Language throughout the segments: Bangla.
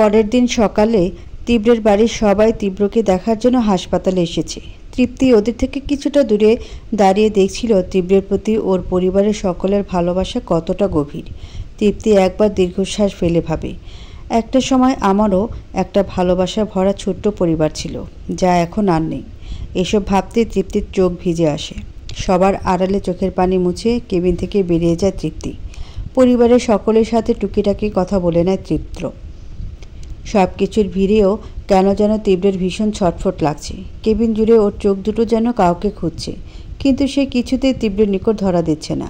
পরের দিন সকালে তীব্রের বাড়ির সবাই তীব্রকে দেখার জন্য হাসপাতালে এসেছে তৃপ্তি ওদের থেকে কিছুটা দূরে দাঁড়িয়ে দেখছিল তীব্রের প্রতি ওর পরিবারের সকলের ভালোবাসা কতটা গভীর তৃপ্তি একবার দীর্ঘশ্বাস ফেলে ভাবে একটা সময় আমারও একটা ভালোবাসা ভরা ছোট্ট পরিবার ছিল যা এখন আর নেই এসব ভাবতে তৃপ্তির চোখ ভিজে আসে সবার আড়ালে চোখের পানি মুছে কেবিন থেকে বেরিয়ে যায় তৃপ্তি পরিবারের সকলের সাথে টুকিটাকি কথা বলে নেয় তৃপ্ত সব কিছুর ভিড়েও কেন যেন তীব্রের ভীষণ ছটফট লাগছে কেবিন জুড়ে ওর চোখ দুটো যেন কাউকে খুঁজছে কিন্তু সে কিছুতেই তীব্রের নিকট ধরা দিচ্ছে না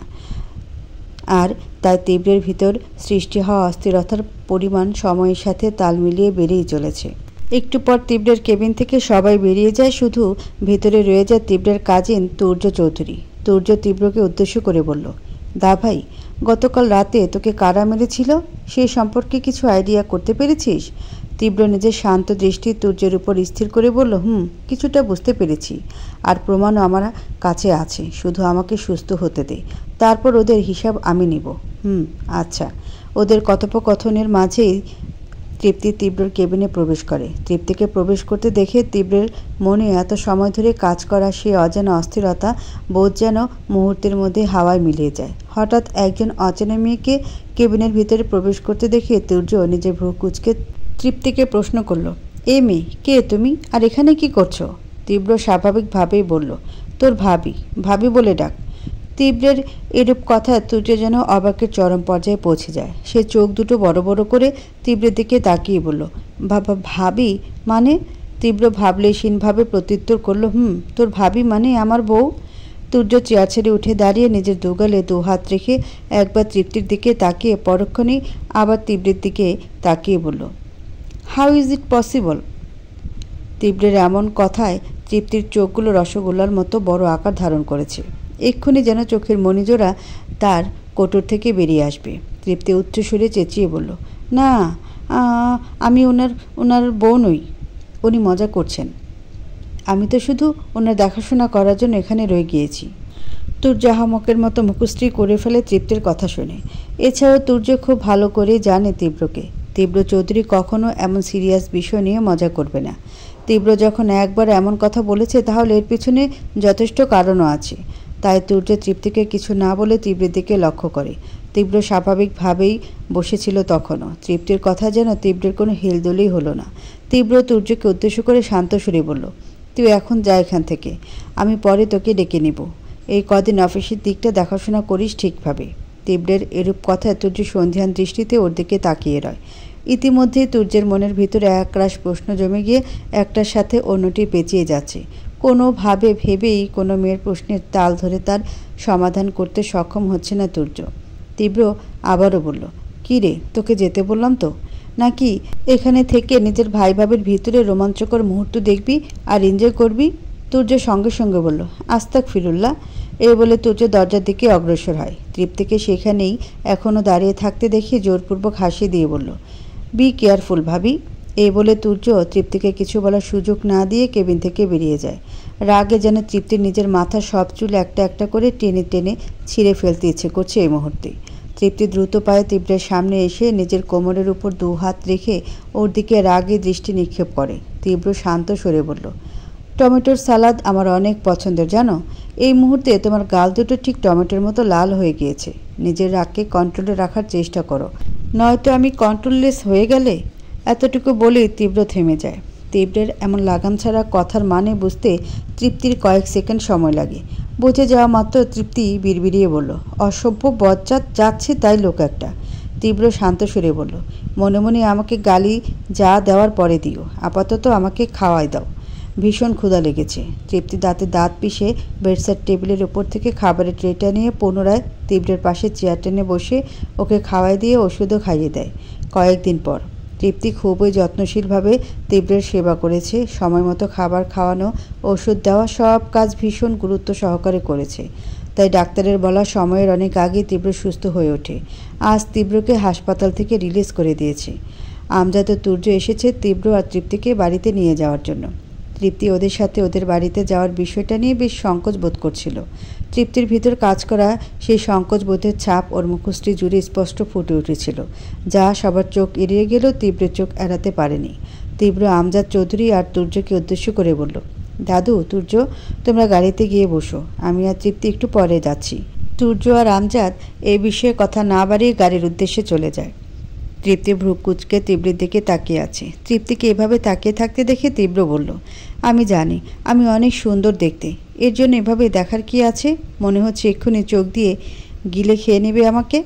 আর তাই তীব্রের ভিতর সৃষ্টি হওয়া অস্থিরতার পরিমাণ সময়ের সাথে তাল মিলিয়ে বেড়েই চলেছে একটু পর তীব্রের কেবিন থেকে সবাই বেরিয়ে যায় শুধু ভিতরে রয়ে যায় তীব্রের কাজিন তূর্য চৌধুরী তূর্য তীব্রকে উদ্দেশ্য করে বলল দা ভাই গতকাল রাতে তোকে কারা মেরেছিল সে সম্পর্কে কিছু আইডিয়া করতে পেরেছিস তীব্র নিজের শান্ত দৃষ্টি তুর্যের উপর স্থির করে বলল হুম কিছুটা বুঝতে পেরেছি আর প্রমাণও আমার কাছে আছে শুধু আমাকে সুস্থ হতে দে তারপর ওদের হিসাব আমি নিব হুম আচ্ছা ওদের কথোপকথনের মাঝেই তৃপ্তি তীব্রর কেবিনে প্রবেশ করে তৃপ্তিকে প্রবেশ করতে দেখে তীব্রের মনে এত সময় ধরে কাজ করা সেই অজানা অস্থিরতা বোধ যেন মুহূর্তের মধ্যে হাওয়ায় মিলিয়ে যায় হঠাৎ একজন অচেনা মেয়েকে কেবিনের ভিতরে প্রবেশ করতে দেখে তুর্য নিজের ভ্রু কুচকে তৃপ্তিকে প্রশ্ন করল এ মেয়ে কে তুমি আর এখানে কি করছো তীব্র স্বাভাবিকভাবেই বলল তোর ভাবি ভাবি বলে ডাক তীব্রের এরূপ কথা তুর্য যেন অবাকের চরম পর্যায়ে পৌঁছে যায় সে চোখ দুটো বড় বড় করে তীব্রের দিকে তাকিয়ে বলল বাবা ভাবি মানে তীব্র ভাবলে সিনভাবে প্রত্যুত্তর করলো হুম তোর ভাবি মানে আমার বউ তুর্য চেয়ার ছেড়ে উঠে দাঁড়িয়ে নিজের দুগালে দু হাত রেখে একবার তৃপ্তির দিকে তাকিয়ে পরক্ষণেই আবার তীব্রের দিকে তাকিয়ে বলল হাউ ইজ ইট পসিবল তীব্রের এমন কথায় তৃপ্তির চোখগুলো রসগোল্লার মতো বড় আকার ধারণ করেছে এক্ষুনি যেন চোখের মণিজোড়া তার কোটর থেকে বেরিয়ে আসবে তৃপ্তি উচ্চস্বরে চেঁচিয়ে বলল না আমি ওনার ওনার বউ নই উনি মজা করছেন আমি তো শুধু ওনার দেখাশোনা করার জন্য এখানে রয়ে গিয়েছি জাহামকের মতো মুখশ্রী করে ফেলে তৃপ্তির কথা শুনে এছাড়াও তুর্য খুব ভালো করে জানে তীব্রকে তীব্র চৌধুরী কখনও এমন সিরিয়াস বিষয় নিয়ে মজা করবে না তীব্র যখন একবার এমন কথা বলেছে তাহলে এর পিছনে যথেষ্ট কারণও আছে তাই তুর্য তৃপ্তিকে কিছু না বলে তীব্রের দিকে লক্ষ্য করে তীব্র স্বাভাবিকভাবেই বসেছিল তখনও তৃপ্তির কথা যেন তীব্রের কোনো হেলদোলই হলো না তীব্র তুর্যকে উদ্দেশ্য করে শান্ত সুরে বলল তুই এখন যা এখান থেকে আমি পরে তোকে ডেকে নিব এই কদিন অফিসের দিকটা দেখাশোনা করিস ঠিকভাবে তীব্রের এরূপ কথা তুর্য সন্ধিহান দৃষ্টিতে ওর দিকে তাকিয়ে রয় ইতিমধ্যেই তুর্যের মনের ভিতরে একরাশ প্রশ্ন জমে গিয়ে একটার সাথে অন্যটি পেঁচিয়ে যাচ্ছে কোনোভাবে ভেবেই কোনো মেয়ের প্রশ্নের তাল ধরে তার সমাধান করতে সক্ষম হচ্ছে না তুর্য তীব্র আবারও বলল কী রে তোকে যেতে বললাম তো নাকি এখানে থেকে নিজের ভাই ভাবের ভিতরে রোমাঞ্চকর মুহূর্ত দেখবি আর এনজয় করবি তুর্য সঙ্গে সঙ্গে বলল আস্তাক ফিরুল্লাহ এ বলে তুর্য দরজার দিকে অগ্রসর হয় তৃপ্তিকে সেখানেই এখনও দাঁড়িয়ে থাকতে দেখে জোরপূর্বক হাসি দিয়ে বলল বি কেয়ারফুল ভাবি এই বলে তুর্য তৃপ্তিকে কিছু বলার সুযোগ না দিয়ে কেবিন থেকে বেরিয়ে যায় রাগে যেন তৃপ্তির নিজের মাথা সব চুল একটা একটা করে টেনে টেনে ছিঁড়ে ফেলতে ইচ্ছে করছে এই মুহূর্তে তৃপ্তি দ্রুত পায়ে তীব্রের সামনে এসে নিজের কোমরের উপর দু হাত রেখে ওর দিকে রাগে দৃষ্টি নিক্ষেপ করে তীব্র শান্ত সরে বলল টমেটোর সালাদ আমার অনেক পছন্দের জানো এই মুহূর্তে তোমার গাল দুটো ঠিক টমেটোর মতো লাল হয়ে গিয়েছে নিজের রাগকে কন্ট্রোলে রাখার চেষ্টা করো নয়তো আমি কন্ট্রোললেস হয়ে গেলে এতটুকু বলেই তীব্র থেমে যায় তীব্রের এমন লাগাম ছাড়া কথার মানে বুঝতে তৃপ্তির কয়েক সেকেন্ড সময় লাগে বুঝে যাওয়া মাত্র তৃপ্তি বিড়বিড়িয়ে বলল অসভ্য বজ্জাত যাচ্ছে তাই লোক একটা তীব্র শান্ত সুরে বলল মনে মনে আমাকে গালি যা দেওয়ার পরে দিও আপাতত আমাকে খাওয়াই দাও ভীষণ ক্ষুধা লেগেছে তৃপ্তি দাঁতে দাঁত পিষে বেডসাইড টেবিলের ওপর থেকে খাবারের ট্রেটা নিয়ে পুনরায় তীব্রের পাশে চেয়ার টেনে বসে ওকে খাওয়াই দিয়ে ওষুধও খাইয়ে দেয় কয়েকদিন পর তৃপ্তি খুবই যত্নশীলভাবে তীব্রের সেবা করেছে সময় মতো খাবার খাওয়ানো ওষুধ দেওয়া সব কাজ ভীষণ গুরুত্ব সহকারে করেছে তাই ডাক্তারের বলা সময়ের অনেক আগে তীব্র সুস্থ হয়ে ওঠে আজ তীব্রকে হাসপাতাল থেকে রিলিজ করে দিয়েছে আমজাদ তুর্য এসেছে তীব্র আর তৃপ্তিকে বাড়িতে নিয়ে যাওয়ার জন্য তৃপ্তি ওদের সাথে ওদের বাড়িতে যাওয়ার বিষয়টা নিয়ে বেশ সংকোচ বোধ করছিল তৃপ্তির ভিতর কাজ করা সেই সংকোচ বোধের ছাপ ওর মুখোশটি জুড়ে স্পষ্ট ফুটে উঠেছিল যা সবার চোখ এড়িয়ে গেলেও তীব্র চোখ এড়াতে পারেনি তীব্র আমজাদ চৌধুরী আর তুর্যকে উদ্দেশ্য করে বলল দাদু তুর্য তোমরা গাড়িতে গিয়ে বসো আমি আর তৃপ্তি একটু পরে যাচ্ছি তুর্য আর আমজাদ এই বিষয়ে কথা না বাড়িয়ে গাড়ির উদ্দেশ্যে চলে যায় তৃপ্তি কুচকে তীব্রের দিকে তাকিয়ে আছে তৃপ্তিকে এভাবে তাকিয়ে থাকতে দেখে তীব্র বলল আমি জানি আমি অনেক সুন্দর দেখতে এর জন্য এভাবে দেখার কি আছে মনে হচ্ছে এক্ষুনি চোখ দিয়ে গিলে খেয়ে নেবে আমাকে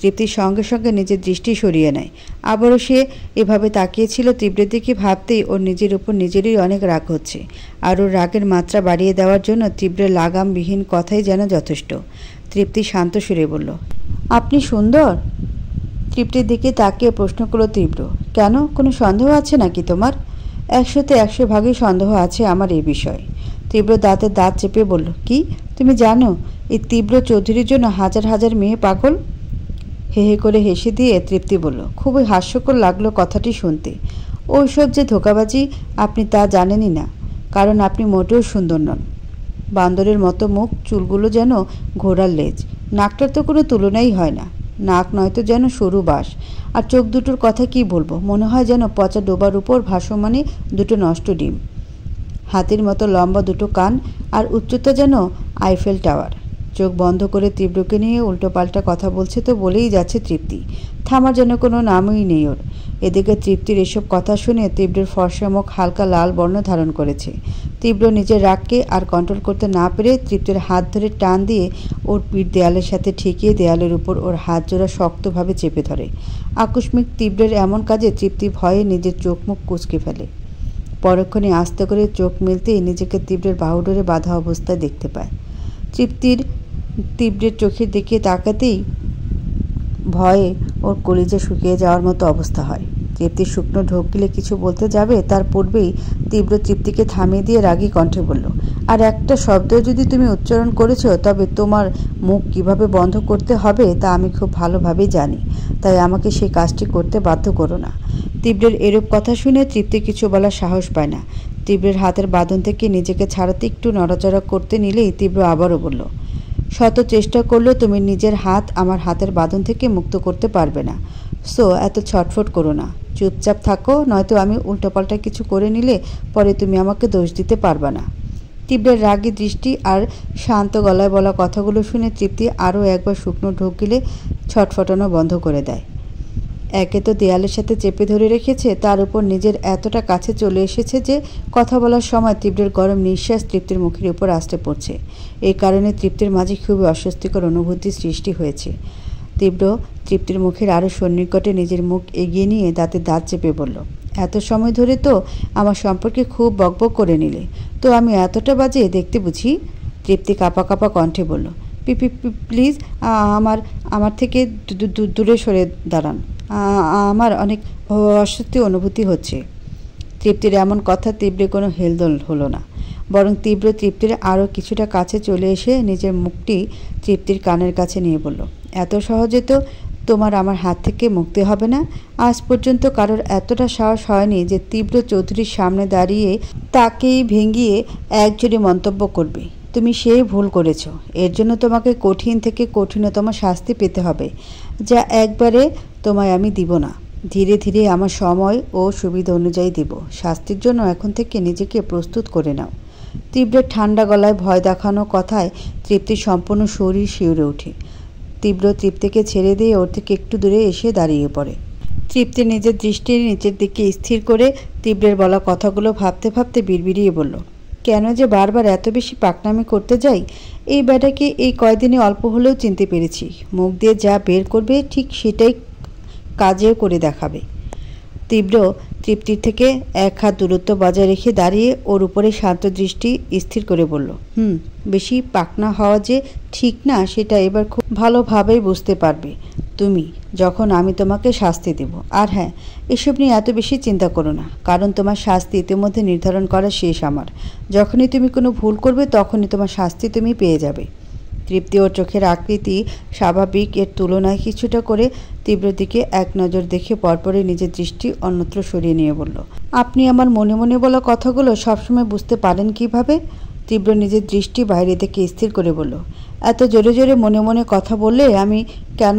তৃপ্তির সঙ্গে সঙ্গে নিজের দৃষ্টি সরিয়ে নেয় আবারও সে এভাবে তাকিয়েছিল তীব্রের দিকে ভাবতেই ওর নিজের উপর নিজেরই অনেক রাগ হচ্ছে আর ওর রাগের মাত্রা বাড়িয়ে দেওয়ার জন্য তীব্রের লাগামবিহীন কথাই যেন যথেষ্ট তৃপ্তি শান্ত সুরে বলল আপনি সুন্দর তৃপ্তির দিকে তাকিয়ে প্রশ্ন করলো তীব্র কেন কোনো সন্দেহ আছে নাকি তোমার একশোতে একশো ভাগই সন্দেহ আছে আমার এই বিষয়ে তীব্র দাঁতে দাঁত চেপে বলল কি তুমি জানো এই তীব্র চৌধুরীর জন্য হাজার হাজার মেয়ে পাগল হে হে করে হেসে দিয়ে তৃপ্তি বলল খুবই হাস্যকর লাগলো কথাটি শুনতে ওইসব যে ধোকাবাজি আপনি তা জানেনই না কারণ আপনি মোটেও সুন্দর নন বান্দরের মতো মুখ চুলগুলো যেন ঘোড়ার লেজ নাকটার তো কোনো তুলনাই হয় না নাক নয়তো যেন সরু বাস আর চোখ দুটোর কথা কি বলবো মনে হয় যেন পচা ডোবার উপর ভাসমানে দুটো নষ্ট ডিম হাতির মতো লম্বা দুটো কান আর উচ্চতা যেন আইফেল টাওয়ার চোখ বন্ধ করে তীব্রকে নিয়ে উল্টোপাল্টা কথা বলছে তো বলেই যাচ্ছে তৃপ্তি থামার যেন কোনো নামই নেই ওর এদিকে তৃপ্তির এসব কথা শুনে তীব্রের ফর্সা মুখ হালকা লাল বর্ণ ধারণ করেছে তীব্র নিজের রাগকে আর কন্ট্রোল করতে না পেরে তৃপ্তির হাত ধরে টান দিয়ে ওর পিঠ দেয়ালের সাথে ঠেকিয়ে দেয়ালের উপর ওর হাত জোড়া শক্তভাবে চেপে ধরে আকস্মিক তীব্রের এমন কাজে তৃপ্তি ভয়ে নিজের চোখ মুখ কুচকে ফেলে পরক্ষণে আস্তে করে চোখ মেলতেই নিজেকে তীব্রের বাহুডোরে বাধা অবস্থায় দেখতে পায় তৃপ্তির তীব্রের চোখের দিকে তাকাতেই ভয়ে ওর কলিজে শুকিয়ে যাওয়ার মতো অবস্থা হয় তৃপ্তি শুকনো ঢোক গিলে কিছু বলতে যাবে তার পূর্বেই তীব্র তৃপ্তিকে থামিয়ে দিয়ে রাগি কণ্ঠে বলল আর একটা শব্দ যদি তুমি উচ্চারণ করেছ তবে তোমার মুখ কিভাবে বন্ধ করতে হবে তা আমি খুব ভালোভাবেই জানি তাই আমাকে সেই কাজটি করতে বাধ্য করো না তীব্রের এরূপ কথা শুনে তৃপ্তি কিছু বলার সাহস পায় না তীব্রের হাতের বাঁধন থেকে নিজেকে ছাড়াতে একটু নড়াচড়া করতে নিলেই তীব্র আবারও বলল শত চেষ্টা করলেও তুমি নিজের হাত আমার হাতের বাঁধন থেকে মুক্ত করতে পারবে না সো এত ছটফট করো না চুপচাপ থাকো নয়তো আমি উল্টোপাল্টা কিছু করে নিলে পরে তুমি আমাকে দোষ দিতে পারবে না তীব্রের রাগী দৃষ্টি আর শান্ত গলায় বলা কথাগুলো শুনে তৃপ্তি আরও একবার শুকনো ঢোক গিলে ছটফটানো বন্ধ করে দেয় একে তো দেয়ালের সাথে চেপে ধরে রেখেছে তার উপর নিজের এতটা কাছে চলে এসেছে যে কথা বলার সময় তীব্রের গরম নিঃশ্বাস তৃপ্তির মুখের উপর আসতে পড়ছে এই কারণে তৃপ্তির মাঝে খুবই অস্বস্তিকর অনুভূতি সৃষ্টি হয়েছে তীব্র তৃপ্তির মুখের আরও সন্নিকটে নিজের মুখ এগিয়ে নিয়ে দাঁতে দাঁত চেপে বলল এত সময় ধরে তো আমার সম্পর্কে খুব বকবক করে নিলে তো আমি এতটা বাজে দেখতে বুঝি তৃপ্তি কাপা কাপা কণ্ঠে বলল পিপি প্লিজ আমার আমার থেকে দূরে সরে দাঁড়ান আমার অনেক অস্বস্তি অনুভূতি হচ্ছে তৃপ্তির এমন কথা তীব্রে কোনো হেলদোল হলো না বরং তীব্র তৃপ্তির আরও কিছুটা কাছে চলে এসে নিজের মুখটি তৃপ্তির কানের কাছে নিয়ে বলল এত সহজে তো তোমার আমার হাত থেকে মুক্তি হবে না আজ পর্যন্ত কারোর এতটা সাহস হয়নি যে তীব্র চৌধুরীর সামনে দাঁড়িয়ে তাকেই ভেঙিয়ে একজোরে মন্তব্য করবে তুমি সেই ভুল করেছ এর জন্য তোমাকে কঠিন থেকে কঠিনতম শাস্তি পেতে হবে যা একবারে তোমায় আমি দিব না ধীরে ধীরে আমার সময় ও সুবিধা অনুযায়ী দেব শাস্তির জন্য এখন থেকে নিজেকে প্রস্তুত করে নাও তীব্রের ঠান্ডা গলায় ভয় দেখানো কথায় তৃপ্তি সম্পূর্ণ শরীর শিউরে ওঠে তীব্র তৃপ্তিকে ছেড়ে দিয়ে ওর থেকে একটু দূরে এসে দাঁড়িয়ে পড়ে তৃপ্তি নিজের দৃষ্টি নিচের দিকে স্থির করে তীব্রের বলা কথাগুলো ভাবতে ভাবতে বিড়বিড়িয়ে বলল কেন যে বারবার এত বেশি পাকনামি করতে যাই এই ব্যাটাকে এই কয়দিনে অল্প হলেও চিনতে পেরেছি মুখ দিয়ে যা বের করবে ঠিক সেটাই কাজেও করে দেখাবে তীব্র তৃপ্তির থেকে এক হাত দূরত্ব বজায় রেখে দাঁড়িয়ে ওর উপরে শান্ত দৃষ্টি স্থির করে বলল হুম বেশি পাকনা হওয়া যে ঠিক না সেটা এবার খুব ভালোভাবেই বুঝতে পারবে তুমি যখন আমি তোমাকে শাস্তি দেব আর হ্যাঁ এসব নিয়ে এত বেশি চিন্তা করো না কারণ তোমার শাস্তি ইতিমধ্যে নির্ধারণ করা শেষ আমার যখনই তুমি কোনো ভুল করবে তখনই তোমার শাস্তি তুমি পেয়ে যাবে তৃপ্তি ও চোখের আকৃতি স্বাভাবিক এর তুলনায় কিছুটা করে তীব্র দিকে এক নজর দেখে পরপরই নিজের দৃষ্টি অন্যত্র সরিয়ে নিয়ে বলল আপনি আমার মনে মনে বলা কথাগুলো সবসময় বুঝতে পারেন কিভাবে তীব্র নিজের দৃষ্টি বাইরে থেকে স্থির করে বলল এত জোরে জোরে মনে মনে কথা বললে আমি কেন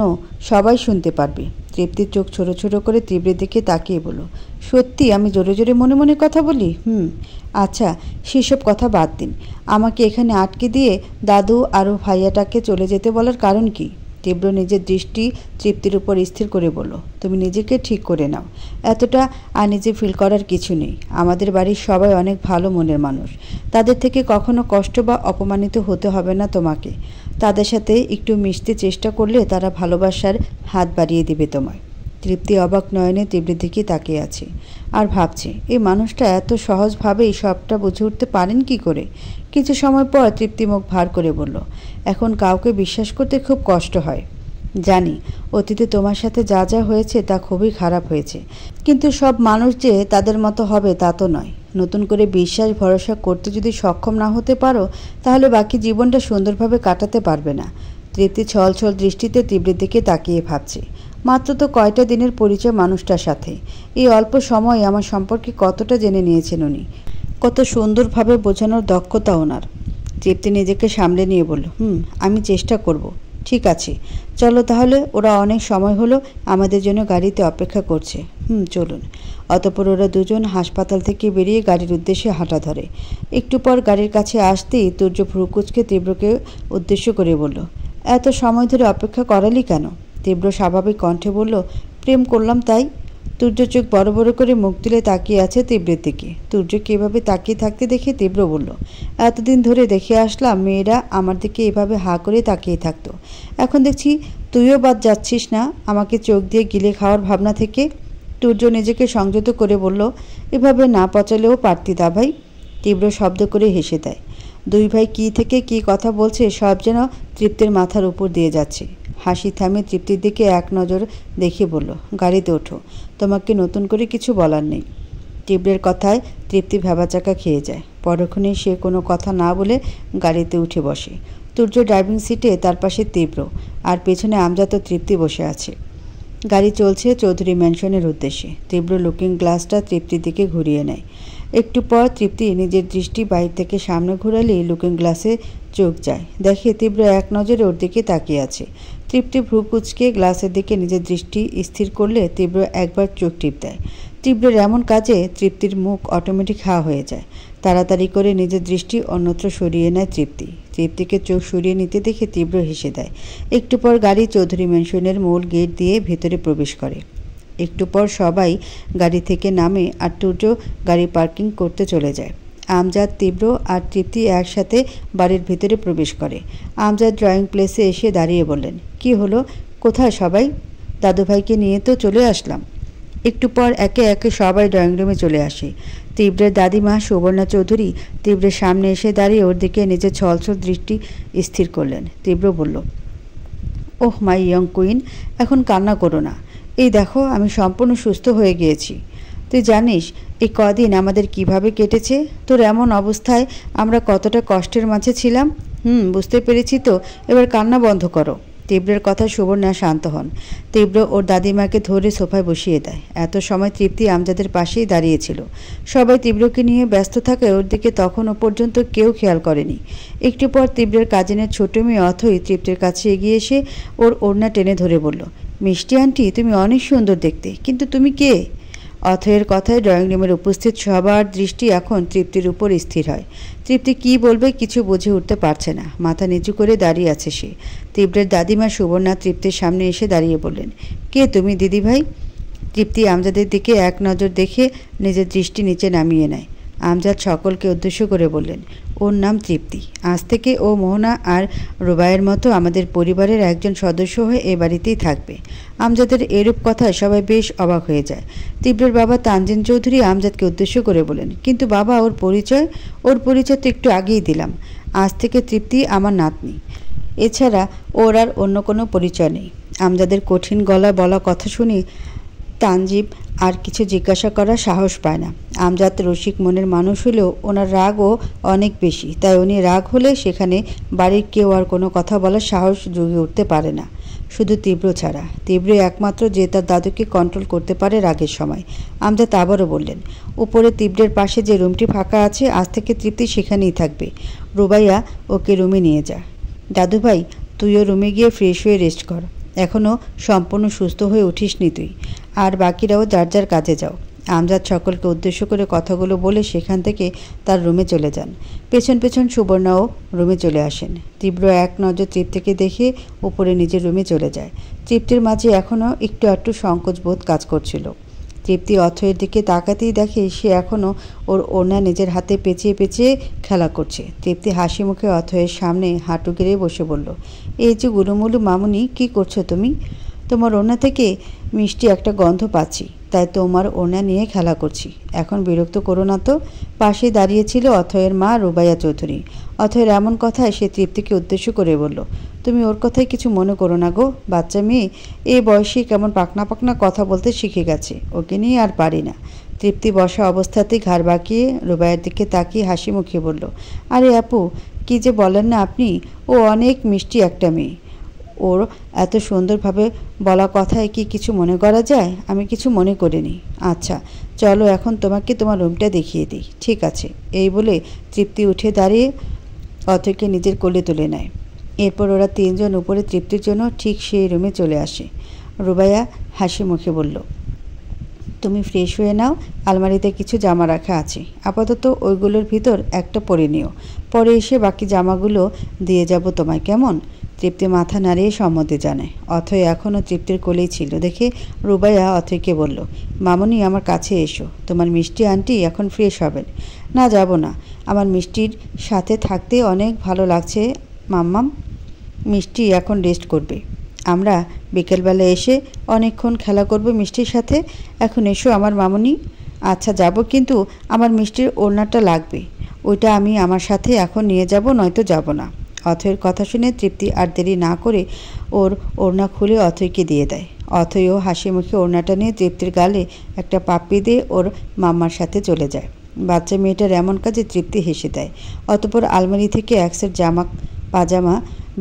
সবাই শুনতে পারবে তৃপ্তির চোখ ছোট ছোট করে তীব্রের দিকে তাকিয়ে বলো সত্যি আমি জোরে জোরে মনে মনে কথা বলি হুম আচ্ছা সেসব কথা বাদ দিন আমাকে এখানে আটকে দিয়ে দাদু আরও ভাইয়াটাকে চলে যেতে বলার কারণ কী তীব্র নিজের দৃষ্টি তৃপ্তির উপর স্থির করে বলো তুমি নিজেকে ঠিক করে নাও এতটা আর নিজে ফিল করার কিছু নেই আমাদের বাড়ির সবাই অনেক ভালো মনের মানুষ তাদের থেকে কখনো কষ্ট বা অপমানিত হতে হবে না তোমাকে তাদের সাথে একটু মিশতে চেষ্টা করলে তারা ভালোবাসার হাত বাড়িয়ে দেবে তোমায় তৃপ্তি অবাক নয়নে তীব্রের দিকে তাকিয়ে আছে আর ভাবছে এই মানুষটা এত সহজভাবেই সবটা বুঝে উঠতে পারেন কি করে কিছু সময় পর তৃপ্তি মুখ ভার করে বলল এখন কাউকে বিশ্বাস করতে খুব কষ্ট হয় জানি অতীতে তোমার সাথে যা যা হয়েছে তা খুবই খারাপ হয়েছে কিন্তু সব মানুষ যে তাদের মতো হবে তা তো নয় নতুন করে বিশ্বাস ভরসা করতে যদি সক্ষম না হতে পারো তাহলে বাকি জীবনটা সুন্দরভাবে কাটাতে পারবে না তৃপ্তি ছল ছল দৃষ্টিতে তীব্রের দিকে তাকিয়ে ভাবছে মাত্র তো কয়টা দিনের পরিচয় মানুষটার সাথে এই অল্প সময়ে আমার সম্পর্কে কতটা জেনে নিয়েছেন উনি কত সুন্দরভাবে বোঝানোর দক্ষতা ওনার তৃপ্তি নিজেকে সামলে নিয়ে বলল হুম আমি চেষ্টা করব। ঠিক আছে চলো তাহলে ওরা অনেক সময় হলো আমাদের জন্য গাড়িতে অপেক্ষা করছে হুম চলুন অতপর ওরা দুজন হাসপাতাল থেকে বেরিয়ে গাড়ির উদ্দেশ্যে হাঁটা ধরে একটু পর গাড়ির কাছে আসতেই তুর্য ভ্রুকুচকে তীব্রকে উদ্দেশ্য করে বলল এত সময় ধরে অপেক্ষা করালি কেন তীব্র স্বাভাবিক কণ্ঠে বলল প্রেম করলাম তাই তূর্য চোখ বড় বড় করে মুখ তুলে তাকিয়ে আছে তীব্রের দিকে তুর্যকে এভাবে তাকিয়ে থাকতে দেখে তীব্র বলল এতদিন ধরে দেখে আসলাম মেয়েরা আমার দিকে এভাবে হা করে তাকিয়ে থাকতো এখন দেখছি তুইও বাদ যাচ্ছিস না আমাকে চোখ দিয়ে গিলে খাওয়ার ভাবনা থেকে তূর্য নিজেকে সংযত করে বলল এভাবে না পচালেও পারতি দা ভাই তীব্র শব্দ করে হেসে দেয় দুই ভাই কি থেকে কি কথা বলছে সব যেন তৃপ্তের মাথার উপর দিয়ে যাচ্ছে হাসি থামিয়ে তৃপ্তির দিকে এক নজর দেখে বলল গাড়িতে ওঠো তোমাকে নতুন করে কিছু বলার নেই টিবলের কথায় তৃপ্তি ভেবাচাকা খেয়ে যায় পরক্ষণে সে কোনো কথা না বলে গাড়িতে উঠে বসে তুর্য ড্রাইভিং সিটে তার পাশে তীব্র আর পেছনে আমজাত তৃপ্তি বসে আছে গাড়ি চলছে চৌধুরী ম্যানশনের উদ্দেশ্যে তীব্র লুকিং গ্লাসটা তৃপ্তির দিকে ঘুরিয়ে নেয় একটু পর তৃপ্তি নিজের দৃষ্টি বাইর থেকে সামনে ঘুরালেই লুকিং গ্লাসে চোখ যায় দেখে তীব্র এক নজরে ওর দিকে তাকিয়ে আছে তৃপ্তি ভ্রুকুচকে গ্লাসের দিকে নিজের দৃষ্টি স্থির করলে তীব্র একবার চোখ টিপ দেয় তীব্রের এমন কাজে তৃপ্তির মুখ অটোমেটিক হা হয়ে যায় তাড়াতাড়ি করে নিজের দৃষ্টি অন্যত্র সরিয়ে নেয় তৃপ্তি তৃপ্তিকে চোখ সরিয়ে নিতে দেখে তীব্র হেসে দেয় একটু পর গাড়ি চৌধুরী মেনশনের মূল গেট দিয়ে ভেতরে প্রবেশ করে একটু পর সবাই গাড়ি থেকে নামে আর টুটো গাড়ি পার্কিং করতে চলে যায় আমজাদ তীব্র আর তৃপ্তি একসাথে বাড়ির ভিতরে প্রবেশ করে আমজাদ ড্রয়িং প্লেসে এসে দাঁড়িয়ে বললেন কি হলো কোথায় সবাই দাদুভাইকে নিয়ে তো চলে আসলাম একটু পর একে একে সবাই ড্রয়িং রুমে চলে আসে তীব্রের দাদিমা সুবর্ণা চৌধুরী তীব্রের সামনে এসে দাঁড়িয়ে ওর দিকে নিজের ছলছল দৃষ্টি স্থির করলেন তীব্র বলল ওহ মাই ইয়ং কুইন এখন কান্না করো না এই দেখো আমি সম্পূর্ণ সুস্থ হয়ে গিয়েছি তুই জানিস এই কদিন আমাদের কিভাবে কেটেছে তোর এমন অবস্থায় আমরা কতটা কষ্টের মাঝে ছিলাম হুম বুঝতে পেরেছি তো এবার কান্না বন্ধ করো তীব্রের কথা সুবর্ণা শান্ত হন তীব্র ওর দাদিমাকে ধরে সোফায় বসিয়ে দেয় এত সময় তৃপ্তি আমজাদের পাশেই দাঁড়িয়েছিল সবাই তীব্রকে নিয়ে ব্যস্ত থাকায় ওর দিকে তখনও পর্যন্ত কেউ খেয়াল করেনি একটু পর তীব্রের কাজিনের ছোট মেয়ে অথই তৃপ্তির কাছে এগিয়ে এসে ওর ওড়না টেনে ধরে বলল মিষ্টি আনটি তুমি অনেক সুন্দর দেখতে কিন্তু তুমি কে অথয়ের কথায় ড্রয়িং রুমের উপস্থিত সবার দৃষ্টি এখন তৃপ্তির উপর স্থির হয় তৃপ্তি কি বলবে কিছু বুঝে উঠতে পারছে না মাথা নিচু করে দাঁড়িয়ে আছে সে তীব্রের দাদিমা সুবর্ণা তৃপ্তির সামনে এসে দাঁড়িয়ে বললেন কে তুমি দিদিভাই তৃপ্তি আমজাদের দিকে এক নজর দেখে নিজের দৃষ্টি নিচে নামিয়ে নেয় আমজাদ সকলকে উদ্দেশ্য করে বললেন ওর নাম তৃপ্তি আজ থেকে ও মোহনা আর রুবায়ের মতো আমাদের পরিবারের একজন সদস্য হয়ে এ বাড়িতেই থাকবে আমজাদের এরূপ কথায় সবাই বেশ অবাক হয়ে যায় তীব্রের বাবা তানজিন চৌধুরী আমজাদকে উদ্দেশ্য করে বলেন কিন্তু বাবা ওর পরিচয় ওর পরিচয় তো একটু আগেই দিলাম আজ থেকে তৃপ্তি আমার নাতনি এছাড়া ওর আর অন্য কোনো পরিচয় নেই আমজাদের কঠিন গলায় বলা কথা শুনি তানজিব আর কিছু জিজ্ঞাসা করার সাহস পায় না আমজাদ রসিক মনের মানুষ হলেও ওনার রাগও অনেক বেশি তাই উনি রাগ হলে সেখানে বাড়ির কেউ আর কোনো কথা বলার সাহস জুগে উঠতে পারে না শুধু তীব্র ছাড়া তীব্র একমাত্র যে তার দাদুকে কন্ট্রোল করতে পারে রাগের সময় আমজাদ আবারও বললেন উপরে তীব্রের পাশে যে রুমটি ফাঁকা আছে আজ থেকে তৃপ্তি সেখানেই থাকবে রুবাইয়া ওকে রুমে নিয়ে যা দাদু ভাই তুইও রুমে গিয়ে ফ্রেশ হয়ে রেস্ট কর এখনও সম্পূর্ণ সুস্থ হয়ে উঠিসনি তুই আর বাকিরাও যার যার কাজে যাও আমজাদ সকলকে উদ্দেশ্য করে কথাগুলো বলে সেখান থেকে তার রুমে চলে যান পেছন পেছন সুবর্ণাও রুমে চলে আসেন তীব্র এক নজর তৃপ্তিকে দেখে উপরে নিজের রুমে চলে যায় তৃপ্তির মাঝে এখনও একটু একটু সংকোচ বোধ কাজ করছিল তৃপ্তি অথয়ের দিকে তাকাতেই দেখে সে এখনও ওর ওনা নিজের হাতে পেঁচিয়ে পেঁচিয়ে খেলা করছে তৃপ্তি হাসি মুখে অথয়ের সামনে হাঁটু গেড়ে বসে বলল এই যে গুরুমুলু মামুনি কি করছো তুমি তোমার ওনা থেকে মিষ্টি একটা গন্ধ পাচ্ছি তাই তোমার ওনা নিয়ে খেলা করছি এখন বিরক্ত করো না তো পাশে দাঁড়িয়েছিল অথয়ের মা রুবাইয়া চৌধুরী অথয়ের এমন কথায় সে তৃপ্তিকে উদ্দেশ্য করে বলল তুমি ওর কথায় কিছু মনে করো না গো বাচ্চা মেয়ে এ বয়সে কেমন পাকনা পাকনা কথা বলতে শিখে গেছে ওকে নিয়ে আর পারি না তৃপ্তি বসা অবস্থাতেই ঘাড় বাঁকিয়ে রুবাইয়ের দিকে তাকিয়ে হাসি মুখে বলল আরে আপু কি যে বলেন না আপনি ও অনেক মিষ্টি একটা মেয়ে ওর এত সুন্দরভাবে বলা কথায় কি কিছু মনে করা যায় আমি কিছু মনে করিনি আচ্ছা চলো এখন তোমাকে তোমার রুমটা দেখিয়ে দিই ঠিক আছে এই বলে তৃপ্তি উঠে দাঁড়িয়ে অথকে নিজের কোলে তুলে নেয় এরপর ওরা তিনজন উপরে তৃপ্তির জন্য ঠিক সেই রুমে চলে আসে রুবাইয়া হাসি মুখে বলল তুমি ফ্রেশ হয়ে নাও আলমারিতে কিছু জামা রাখা আছে আপাতত ওইগুলোর ভিতর একটা পরে নিও পরে এসে বাকি জামাগুলো দিয়ে যাব তোমায় কেমন তৃপ্তি মাথা নাড়িয়ে সম্মতি জানায় অথয় এখনও তৃপ্তির কোলেই ছিল দেখে রুবাইয়া অথয়কে বলল মামনি আমার কাছে এসো তোমার মিষ্টি আন্টি এখন ফ্রেশ হবেন না যাব না আমার মিষ্টির সাথে থাকতে অনেক ভালো লাগছে মাম্মাম মিষ্টি এখন রেস্ট করবে আমরা বিকেলবেলা এসে অনেকক্ষণ খেলা করব মিষ্টির সাথে এখন এসো আমার মামনি আচ্ছা যাব কিন্তু আমার মিষ্টির ওড়নাটা লাগবে ওইটা আমি আমার সাথে এখন নিয়ে যাব নয়তো যাব না অথয়ের কথা শুনে তৃপ্তি আর দেরি না করে ওর ওড়না খুলে অথয়কে দিয়ে দেয় অথয়ও হাসি মুখে ওড়নাটা নিয়ে তৃপ্তির গালে একটা পাপি দিয়ে ওর মাম্মার সাথে চলে যায় বাচ্চা মেয়েটার এমন কাজে তৃপ্তি হেসে দেয় অতপর আলমারি থেকে একসের জামা পাজামা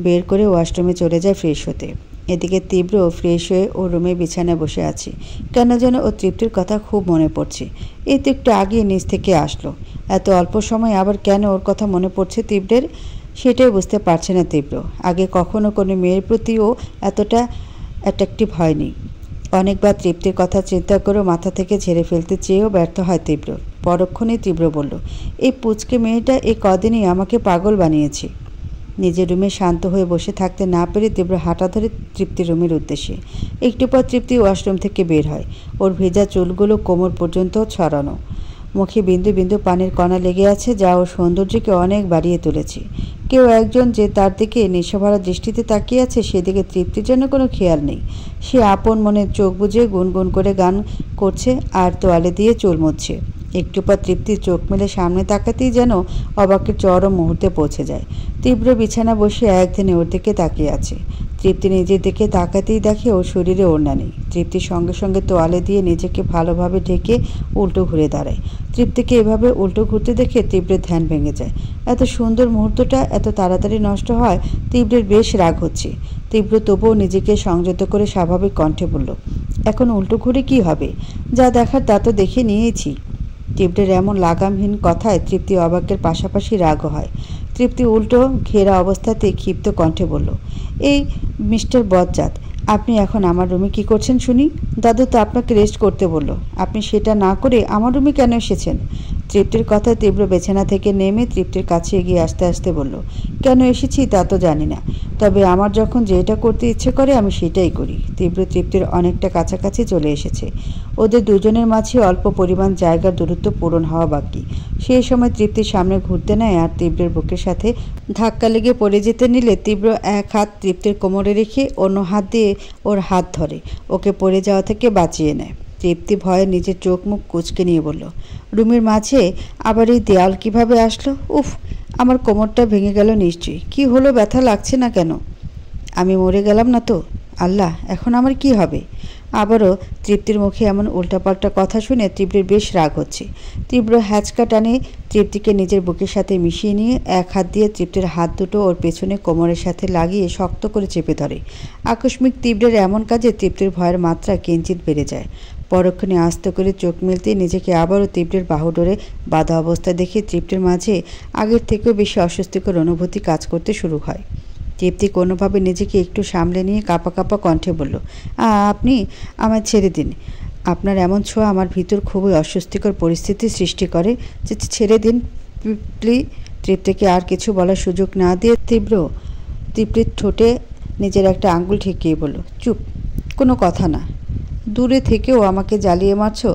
বের করে ওয়াশরুমে চলে যায় ফ্রেশ হতে এদিকে তীব্র ফ্রেশ হয়ে ও রুমে বিছানায় বসে আছি কেন যেন ও তৃপ্তির কথা খুব মনে পড়ছে এই তো একটু আগে নিজ থেকে আসলো এত অল্প সময় আবার কেন ওর কথা মনে পড়ছে তীব্রের সেটাই বুঝতে পারছে না তীব্র আগে কখনো কোনো মেয়ের প্রতিও এতটা অ্যাট্রাকটিভ হয়নি অনেকবার তৃপ্তির কথা চিন্তা করেও মাথা থেকে ঝেড়ে ফেলতে চেয়েও ব্যর্থ হয় তীব্র পরক্ষণে তীব্র বলল এই পুচকে মেয়েটা এই কদিনই আমাকে পাগল বানিয়েছে নিজের রুমে শান্ত হয়ে বসে থাকতে না পেরে তীব্র হাঁটা ধরে তৃপ্তি রুমের উদ্দেশ্যে একটু পর তৃপ্তি ওয়াশরুম থেকে বের হয় ওর ভেজা চুলগুলো কোমর পর্যন্ত ছড়ানো মুখে বিন্দু বিন্দু পানির কণা লেগে আছে যা ও সৌন্দর্যকে অনেক বাড়িয়ে তুলেছে কেউ একজন যে তার দিকে নিঃসভারা দৃষ্টিতে তাকিয়ে আছে সেদিকে তৃপ্তির জন্য কোনো খেয়াল নেই সে আপন মনে চোখ বুঝে গুনগুন করে গান করছে আর তোয়ালে দিয়ে চুল মুচ্ছে একটু পর তৃপ্তির চোখ মেলে সামনে তাকাতেই যেন অবাকের চরম মুহূর্তে পৌঁছে যায় তীব্র বিছানা বসে একদিনে ওর দিকে তাকিয়ে আছে তৃপ্তি নিজের দিকে তাকাতেই দেখে ওর শরীরে ওড়না নেই তৃপ্তির সঙ্গে সঙ্গে তোয়ালে দিয়ে নিজেকে ভালোভাবে ঢেকে উল্টো ঘুরে দাঁড়ায় তৃপ্তিকে এভাবে উল্টো ঘুরতে দেখে তীব্রের ধ্যান ভেঙে যায় এত সুন্দর মুহূর্তটা এত তাড়াতাড়ি নষ্ট হয় তীব্রের বেশ রাগ হচ্ছে তীব্র তবুও নিজেকে সংযত করে স্বাভাবিক কণ্ঠে বলল এখন উল্টো ঘুরে কি হবে যা দেখার তা তো দেখে নিয়েছি তীব্রের এমন লাগামহীন কথায় তৃপ্তি অবাক্যের পাশাপাশি রাগও হয় তৃপ্তি উল্টো ঘেরা অবস্থাতে ক্ষিপ্ত কণ্ঠে বলল এই মিস্টার বজ্জাত আপনি এখন আমার রুমে কি করছেন শুনি দাদু তো আপনাকে রেস্ট করতে বলল আপনি সেটা না করে আমার রুমে কেন এসেছেন তৃপ্তির কথা তীব্র বেছানা থেকে নেমে তৃপ্তির কাছে এগিয়ে আসতে আসতে বলল কেন এসেছি তা তো জানি না তবে আমার যখন যেটা করতে ইচ্ছে করে আমি সেটাই করি তীব্র তৃপ্তির অনেকটা কাছাকাছি চলে এসেছে ওদের দুজনের মাঝে অল্প পরিমাণ জায়গার দূরত্ব পূরণ হওয়া বাকি সেই সময় তৃপ্তির সামনে ঘুরতে নেয় আর তীব্রের বুকের সাথে ধাক্কা লেগে পড়ে যেতে নিলে তীব্র এক হাত তৃপ্তির কোমরে রেখে অন্য হাত দিয়ে ওর হাত ধরে ওকে পড়ে যাওয়া থেকে বাঁচিয়ে নেয় তৃপ্তি ভয়ে নিজের চোখ মুখ কুচকে নিয়ে বলল রুমের মাঝে আবার এই দেয়াল কিভাবে আসলো উফ আমার কোমরটা ভেঙে গেল নিশ্চয়ই কি হলো ব্যথা লাগছে না কেন আমি মরে গেলাম না তো আল্লাহ এখন আমার কি হবে আবারও তৃপ্তির মুখে এমন উল্টাপাল্টা কথা শুনে তীব্রের বেশ রাগ হচ্ছে তীব্র হ্যাচকা টানে তৃপ্তিকে নিজের বুকের সাথে মিশিয়ে নিয়ে এক হাত দিয়ে তৃপ্তির হাত দুটো ওর পেছনে কোমরের সাথে লাগিয়ে শক্ত করে চেপে ধরে আকস্মিক তীব্রের এমন কাজে তৃপ্তির ভয়ের মাত্রা কিঞ্চিত বেড়ে যায় পরক্ষণে আস্ত করে চোখ মেলতে নিজেকে আবারও তীব্রের বাহুডোরে বাধা অবস্থা দেখে তৃপ্তির মাঝে আগের থেকেও বেশি অস্বস্তিকর অনুভূতি কাজ করতে শুরু হয় তৃপ্তি কোনোভাবে নিজেকে একটু সামলে নিয়ে কাপা কাপা কণ্ঠে বলল আপনি আমার ছেড়ে দিন আপনার এমন ছোঁয়া আমার ভিতর খুবই অস্বস্তিকর পরিস্থিতি সৃষ্টি করে যে ছেড়ে দিন তৃপ্তি তৃপ্তিকে আর কিছু বলার সুযোগ না দিয়ে তীব্র তৃপ্তির ঠোঁটে নিজের একটা আঙ্গুল ঠেকিয়ে বলল চুপ কোনো কথা না দূরে থেকেও আমাকে জ্বালিয়ে মারছো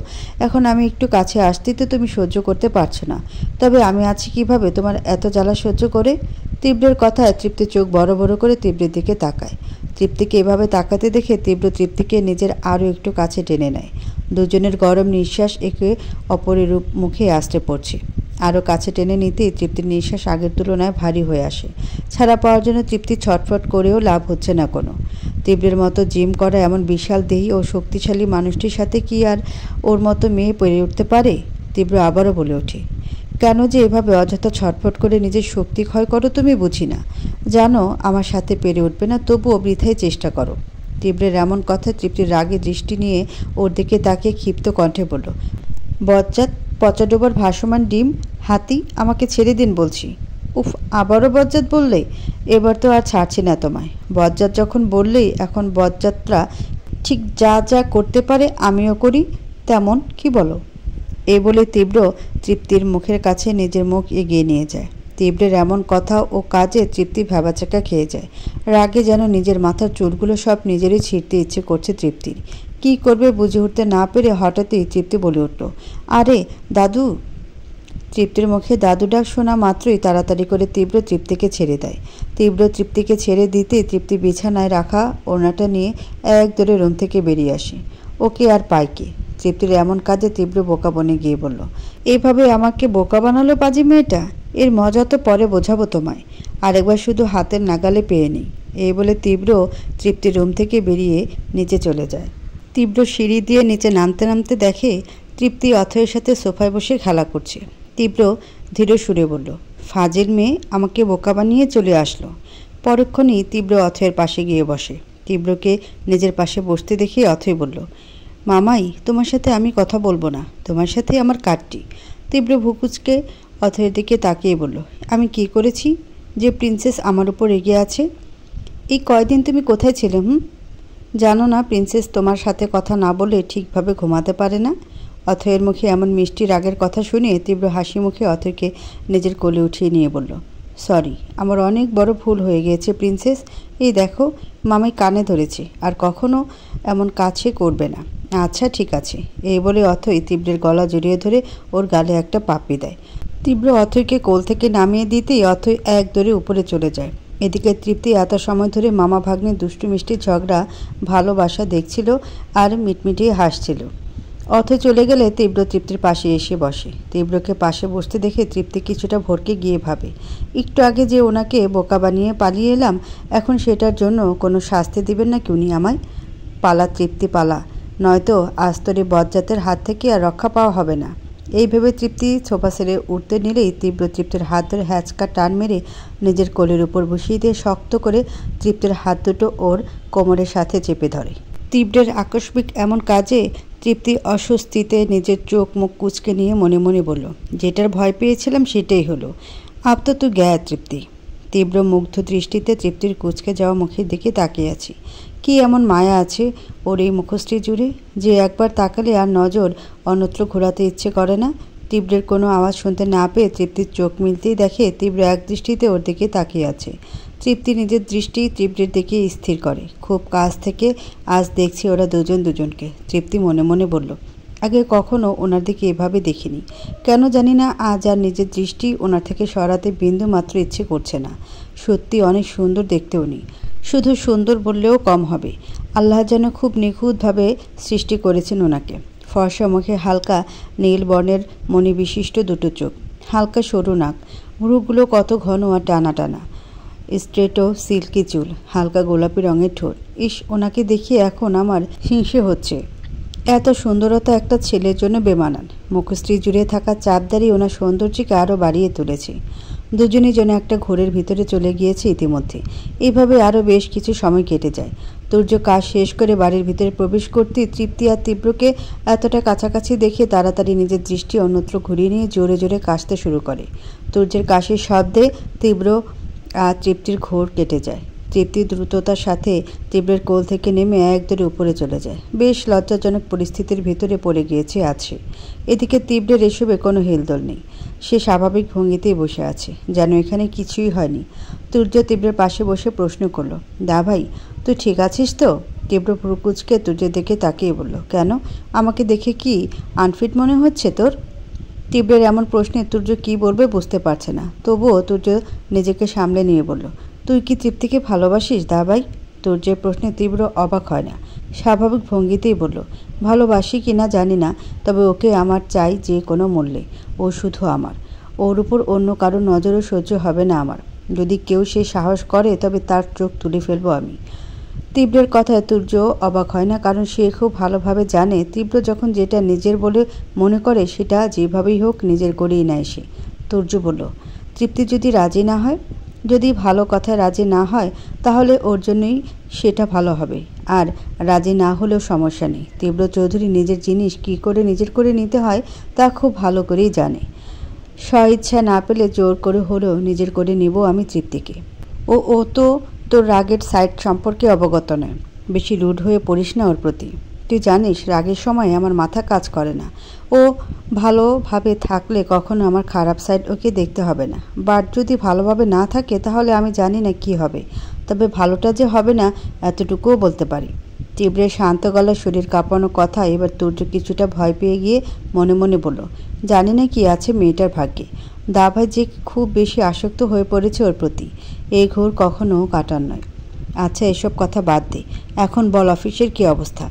এখন আমি একটু কাছে আসতেই তো তুমি সহ্য করতে পারছো না তবে আমি আছি কিভাবে তোমার এত জ্বালা সহ্য করে তীব্রের কথায় তৃপ্তি চোখ বড় বড় করে তীব্রের দিকে তাকায় তৃপ্তিকে এভাবে তাকাতে দেখে তীব্র তৃপ্তিকে নিজের আরও একটু কাছে টেনে নেয় দুজনের গরম নিঃশ্বাস একে অপরের মুখে আসতে পড়ছে আরও কাছে টেনে নিতেই তৃপ্তির নিঃশ্বাস আগের তুলনায় ভারী হয়ে আসে ছাড়া পাওয়ার জন্য তৃপ্তি ছটফট করেও লাভ হচ্ছে না কোনো তীব্রের মতো জিম করা এমন বিশাল দেহী ও শক্তিশালী মানুষটির সাথে কি আর ওর মতো মেয়ে পেরে উঠতে পারে তীব্র আবারও বলে ওঠে কেন যে এভাবে অযথা ছটফট করে নিজের শক্তি ক্ষয় করো তুমি বুঝি না জানো আমার সাথে পেরে উঠবে না তবুও বৃথায় চেষ্টা করো তীব্রের এমন কথা তৃপ্তির রাগে দৃষ্টি নিয়ে ওর দিকে তাকে ক্ষিপ্ত কণ্ঠে বলল বজ্জাত পচাডোবার ভাসমান ডিম হাতি আমাকে ছেড়ে দিন বলছি উফ আবারও বজ্জাত বললে এবার তো আর ছাড়ছি না তোমায় বজ্জাত যখন বললেই এখন বজ্জাতরা ঠিক যা যা করতে পারে আমিও করি তেমন কি বলো এ বলে তীব্র তৃপ্তির মুখের কাছে নিজের মুখ এগিয়ে নিয়ে যায় তীব্রের এমন কথা ও কাজে তৃপ্তি ভেবাচাকা খেয়ে যায় রাগে যেন নিজের মাথার চুলগুলো সব নিজেরই ছিঁড়তে ইচ্ছে করছে তৃপ্তির কি করবে বুঝে উঠতে না পেরে হঠাৎই তৃপ্তি বলে উঠল আরে দাদু তৃপ্তির মুখে দাদু ডাক শোনা মাত্রই তাড়াতাড়ি করে তীব্র তৃপ্তিকে ছেড়ে দেয় তীব্র তৃপ্তিকে ছেড়ে দিতে তৃপ্তি বিছানায় রাখা ওনাটা নিয়ে এক দূরে রুম থেকে বেরিয়ে আসে ওকে আর পায় কে তৃপ্তির এমন কাজে তীব্র বোকা বনে গিয়ে বলল এইভাবে আমাকে বোকা বানালো পাজি মেয়েটা এর মজা তো পরে বোঝাবো তোমায় আরেকবার শুধু হাতের নাগালে পেয়ে নিই এই বলে তীব্র তৃপ্তির রুম থেকে বেরিয়ে নিচে চলে যায় তীব্র সিঁড়ি দিয়ে নিচে নামতে নামতে দেখে তৃপ্তি অথয়ের সাথে সোফায় বসে খেলা করছে তীব্র ধীরে সুরে বলল ফাজের মেয়ে আমাকে বোকা বানিয়ে চলে আসলো পরক্ষণেই তীব্র অথয়ের পাশে গিয়ে বসে তীব্রকে নিজের পাশে বসতে দেখে অথয় বলল মামাই তোমার সাথে আমি কথা বলবো না তোমার সাথে আমার কাটটি তীব্র ভুকুচকে অথয়ের দিকে তাকিয়ে বলল আমি কি করেছি যে প্রিন্সেস আমার উপর এগিয়ে আছে এই কয়দিন তুমি কোথায় ছিলে হুম জানো না প্রিন্সেস তোমার সাথে কথা না বলে ঠিকভাবে ঘুমাতে পারে না অথয়ের মুখে এমন মিষ্টি রাগের কথা শুনে তীব্র হাসি মুখে অথয়কে নিজের কোলে উঠিয়ে নিয়ে বলল সরি আমার অনেক বড় ভুল হয়ে গিয়েছে প্রিন্সেস এই দেখো মামাই কানে ধরেছে আর কখনো এমন কাছে করবে না আচ্ছা ঠিক আছে এই বলে অথই তীব্রের গলা জড়িয়ে ধরে ওর গালে একটা পাপি দেয় তীব্র অথইকে কোল থেকে নামিয়ে দিতেই অথই এক দরে উপরে চলে যায় এদিকে তৃপ্তি এত সময় ধরে মামা ভাগ্নে দুষ্টু মিষ্টি ঝগড়া ভালোবাসা দেখছিল আর মিটমিটিয়ে হাসছিল অথে চলে গেলে তীব্র তৃপ্তির পাশে এসে বসে তীব্রকে পাশে বসতে দেখে তৃপ্তি কিছুটা ভরকে গিয়ে ভাবে একটু আগে যে ওনাকে বোকা বানিয়ে পালিয়ে এলাম এখন সেটার জন্য কোনো শাস্তি দিবেন না কি উনি আমায় পালা তৃপ্তি পালা নয়তো আস্তরে বজ্জাতের হাত থেকে আর রক্ষা পাওয়া হবে না এইভাবে তৃপ্তি সোফা সেরে উঠতে নিলেই তীব্র তৃপ্তির হাত ধরে হ্যাচকা টান মেরে নিজের কোলের উপর বসিয়ে দিয়ে শক্ত করে তৃপ্তির হাত দুটো ওর কোমরের সাথে চেপে ধরে তীব্রের আকস্মিক এমন কাজে তৃপ্তি অস্বস্তিতে নিজের চোখ মুখ কুচকে নিয়ে মনে মনে বলল যেটার ভয় পেয়েছিলাম সেটাই হলো আপ্ত তো তৃপ্তি তীব্র মুগ্ধ দৃষ্টিতে তৃপ্তির কুচকে যাওয়া মুখের দিকে তাকিয়ে আছি কি এমন মায়া আছে ওর এই মুখোশটি জুড়ে যে একবার তাকালে আর নজর অন্যত্র ঘোরাতে ইচ্ছে করে না তীব্রের কোনো আওয়াজ শুনতে না পেয়ে তৃপ্তির চোখ মিলতেই দেখে তীব্র এক দৃষ্টিতে ওর দিকে তাকিয়ে আছে তৃপ্তি নিজের দৃষ্টি তৃপ্তির দিকে স্থির করে খুব কাছ থেকে আজ দেখছি ওরা দুজন দুজনকে তৃপ্তি মনে মনে বলল আগে কখনো ওনার দিকে এভাবে দেখিনি কেন জানি না আজ আর নিজের দৃষ্টি ওনার থেকে সরাতে বিন্দু মাত্র ইচ্ছে করছে না সত্যি অনেক সুন্দর দেখতে উনি শুধু সুন্দর বললেও কম হবে আল্লাহ যেন খুব নিখুঁতভাবে সৃষ্টি করেছেন ওনাকে ফর্সা মুখে হালকা নীল বর্ণের মণিবিশিষ্ট দুটো চোখ হালকা সরু নাক মুরুগুলো কত ঘন আর টানা টানা স্ট্রেটো সিল্কি চুল হালকা গোলাপি রঙের ঠোঁট ইস ওনাকে দেখিয়ে এখন আমার হিংসে হচ্ছে এত সুন্দরতা একটা ছেলের জন্য বেমানান মুখশ্রী জুড়ে থাকা চাপদারি ওনার সৌন্দর্যকে আরও বাড়িয়ে তুলেছে দুজনেই যেন একটা ঘোরের ভিতরে চলে গিয়েছে ইতিমধ্যে এইভাবে আরও বেশ কিছু সময় কেটে যায় তুর্য কাজ শেষ করে বাড়ির ভিতরে প্রবেশ করতে তৃপ্তি আর তীব্রকে এতটা কাছাকাছি দেখে তাড়াতাড়ি নিজের দৃষ্টি অন্যত্র ঘুরিয়ে নিয়ে জোরে জোরে কাশতে শুরু করে তুর্যের কাশের শব্দে তীব্র আর তৃপ্তির ঘোর কেটে যায় তৃপ্তি দ্রুততার সাথে তীব্রের কোল থেকে নেমে একদরে উপরে চলে যায় বেশ লজ্জাজনক পরিস্থিতির ভেতরে পড়ে গিয়েছে আছে এদিকে তীব্রের এসবে কোনো হেলদোল নেই সে স্বাভাবিক ভঙ্গিতেই বসে আছে যেন এখানে কিছুই হয়নি তুর্য তীব্রের পাশে বসে প্রশ্ন করলো দা ভাই তুই ঠিক আছিস তো তীব্র ভ্রুকুচকে তুর্যের দিকে তাকিয়ে বলল কেন আমাকে দেখে কি আনফিট মনে হচ্ছে তোর তীব্রের এমন প্রশ্নে তুর্য কি বলবে বুঝতে পারছে না তবুও তুর্য নিজেকে সামলে নিয়ে বলল তুই কি তৃপ্তিকে ভালোবাসিস দা ভাই তুর্যের প্রশ্নে তীব্র অবাক হয় না স্বাভাবিক ভঙ্গিতেই বলল ভালোবাসি কি না জানি না তবে ওকে আমার চাই যে কোনো মূল্যে ও শুধু আমার ওর উপর অন্য কারো নজরও সহ্য হবে না আমার যদি কেউ সে সাহস করে তবে তার চোখ তুলে ফেলবো আমি তীব্রের কথায় তুর্য অবাক হয় না কারণ সে খুব ভালোভাবে জানে তীব্র যখন যেটা নিজের বলে মনে করে সেটা যেভাবেই হোক নিজের গড়েই নেয় সে তুর্য বলল তৃপ্তি যদি রাজি না হয় যদি ভালো কথা রাজি না হয় তাহলে ওর জন্যই সেটা ভালো হবে আর রাজি না হলেও সমস্যা নেই তীব্র চৌধুরী নিজের জিনিস কি করে নিজের করে নিতে হয় তা খুব ভালো করেই জানে ইচ্ছা না পেলে জোর করে হলেও নিজের করে নেব আমি তৃপ্তিকে ও ও তো তোর রাগের সাইট সম্পর্কে অবগত নয় বেশি লুড হয়ে পড়িস না ওর প্রতি তুই জানিস রাগের সময় আমার মাথা কাজ করে না ও ভালোভাবে থাকলে কখনো আমার খারাপ সাইড ওকে দেখতে হবে না বাট যদি ভালোভাবে না থাকে তাহলে আমি জানি না কি হবে তবে ভালোটা যে হবে না এতটুকুও বলতে পারি তীব্রের শান্ত গলা শরীর কাঁপানো কথা এবার তুর্য কিছুটা ভয় পেয়ে গিয়ে মনে মনে বলল জানি না কি আছে মেয়েটার ভাগ্যে দাভাই যে খুব বেশি আসক্ত হয়ে পড়েছে ওর প্রতি এই ঘোর কখনো কাটার নয় আচ্ছা এসব কথা বাদ দে এখন বল অফিসের কি অবস্থা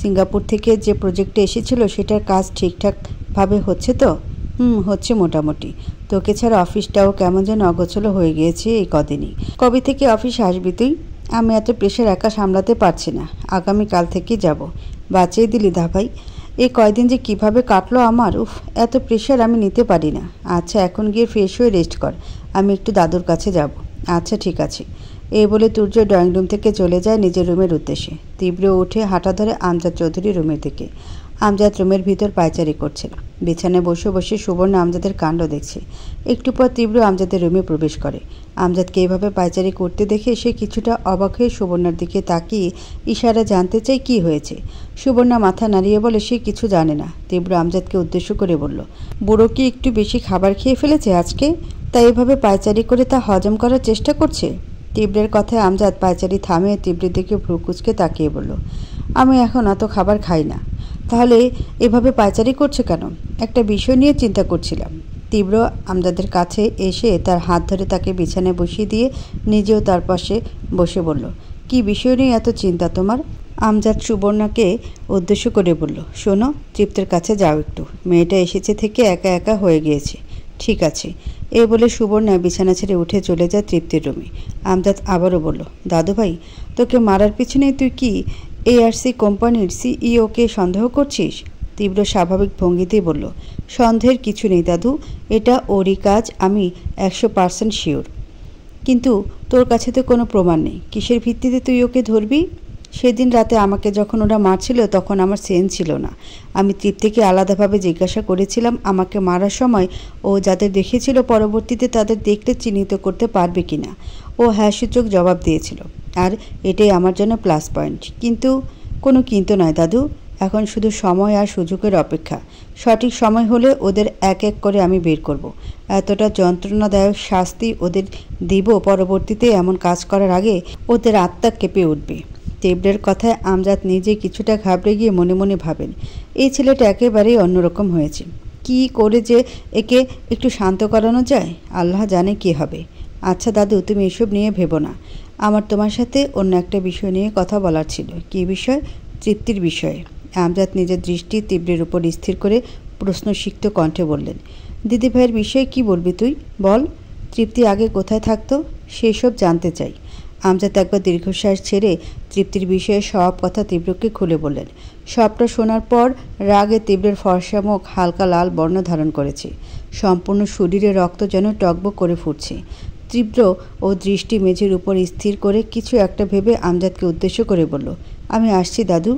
সিঙ্গাপুর থেকে যে প্রজেক্টটা এসেছিল সেটার কাজ ঠিকঠাকভাবে হচ্ছে তো হুম হচ্ছে মোটামুটি তোকে ছাড়া অফিসটাও কেমন যেন অগোছলো হয়ে গিয়েছে এই কদিনই কবে থেকে অফিস আসবি তুই আমি এত প্রেশার একা সামলাতে পারছি না আগামীকাল থেকে যাব বাঁচিয়ে দিলি দা ভাই এই কয়দিন যে কিভাবে কাটলো আমার উফ এত প্রেশার আমি নিতে পারি না আচ্ছা এখন গিয়ে ফ্রেশ হয়ে রেস্ট কর আমি একটু দাদুর কাছে যাব আচ্ছা ঠিক আছে এ বলে তুর্য ড্রয়িং রুম থেকে চলে যায় নিজের রুমের উদ্দেশ্যে তীব্র উঠে হাঁটা ধরে আমজাদ চৌধুরী রুমের দিকে আমজাদ রুমের ভিতর পায়চারি করছে বিছানায় বসে বসে সুবর্ণ আমজাদের কাণ্ড দেখছে একটু পর তীব্র আমজাদের রুমে প্রবেশ করে আমজাদকে এভাবে পায়চারি করতে দেখে সে কিছুটা অবাক হয়ে সুবর্ণার দিকে তাকিয়ে ইশারা জানতে চাই কি হয়েছে সুবর্ণা মাথা নাড়িয়ে বলে সে কিছু জানে না তীব্র আমজাদকে উদ্দেশ্য করে বলল বুড়ো কি একটু বেশি খাবার খেয়ে ফেলেছে আজকে তাই এভাবে পায়চারি করে তা হজম করার চেষ্টা করছে তীব্রের কথায় আমজাদ পায়চারি থামিয়ে তীব্রের দিকে ভ্রুকুচকে তাকিয়ে বলল আমি এখন অত খাবার খাই না তাহলে এভাবে পায়চারি করছে কেন একটা বিষয় নিয়ে চিন্তা করছিলাম তীব্র আমজাদের কাছে এসে তার হাত ধরে তাকে বিছানায় বসিয়ে দিয়ে নিজেও তার পাশে বসে বলল কি বিষয় নিয়ে এত চিন্তা তোমার আমজাদ সুবর্ণাকে উদ্দেশ্য করে বলল শোনো তৃপ্তের কাছে যাও একটু মেয়েটা এসেছে থেকে একা একা হয়ে গিয়েছে ঠিক আছে এ বলে সুবর্ণা বিছানা ছেড়ে উঠে চলে যায় তৃপ্তির রুমে আমজাদ আবারও বলল দাদু ভাই তোকে মারার পিছনে তুই কি এআরসি কোম্পানির সিইওকে e সন্দেহ করছিস তীব্র স্বাভাবিক ভঙ্গিতেই বলল সন্দেহের কিছু নেই দাদু এটা ওরই কাজ আমি একশো পার্সেন্ট শিওর কিন্তু তোর কাছে তো কোনো প্রমাণ নেই কিসের ভিত্তিতে তুই ওকে ধরবি সেদিন রাতে আমাকে যখন ওরা মারছিল তখন আমার সেন ছিল না আমি তৃপ্তিকে আলাদাভাবে জিজ্ঞাসা করেছিলাম আমাকে মারার সময় ও যাদের দেখেছিল পরবর্তীতে তাদের দেখতে চিহ্নিত করতে পারবে কি না ও হ্যাঁ সূচক জবাব দিয়েছিল আর এটাই আমার জন্য প্লাস পয়েন্ট কিন্তু কোনো কিন্তু নয় দাদু এখন শুধু সময় আর সুযোগের অপেক্ষা সঠিক সময় হলে ওদের এক এক করে আমি বের করব। এতটা যন্ত্রণাদায়ক শাস্তি ওদের দিব পরবর্তীতে এমন কাজ করার আগে ওদের আত্মা কেঁপে উঠবে টেবলের কথায় আমজাদ নিজে কিছুটা ঘাবড়ে গিয়ে মনে মনে ভাবেন এই ছেলেটা একেবারেই অন্যরকম হয়েছে কি করে যে একে একটু শান্ত করানো যায় আল্লাহ জানে কি হবে আচ্ছা দাদু তুমি এসব নিয়ে ভেবো না আমার তোমার সাথে অন্য একটা বিষয় নিয়ে কথা বলার ছিল কি বিষয় তৃপ্তির বিষয়ে আমজাদ নিজের দৃষ্টি তীব্রের উপর স্থির করে প্রশ্ন শিক্ত কণ্ঠে বললেন দিদিভাইয়ের বিষয়ে কি বলবি তুই বল তৃপ্তি আগে কোথায় থাকতো সেসব জানতে চাই আমজাদ একবার দীর্ঘশ্বাস ছেড়ে তৃপ্তির বিষয়ে সব কথা তীব্রকে খুলে বললেন সবটা শোনার পর রাগে তীব্রের ফর্সা মুখ হালকা লাল বর্ণ ধারণ করেছে সম্পূর্ণ শরীরে রক্ত যেন টকবক করে ফুটছে তীব্র ও দৃষ্টি মেঝের উপর স্থির করে কিছু একটা ভেবে আমজাদকে উদ্দেশ্য করে বলল আমি আসছি দাদু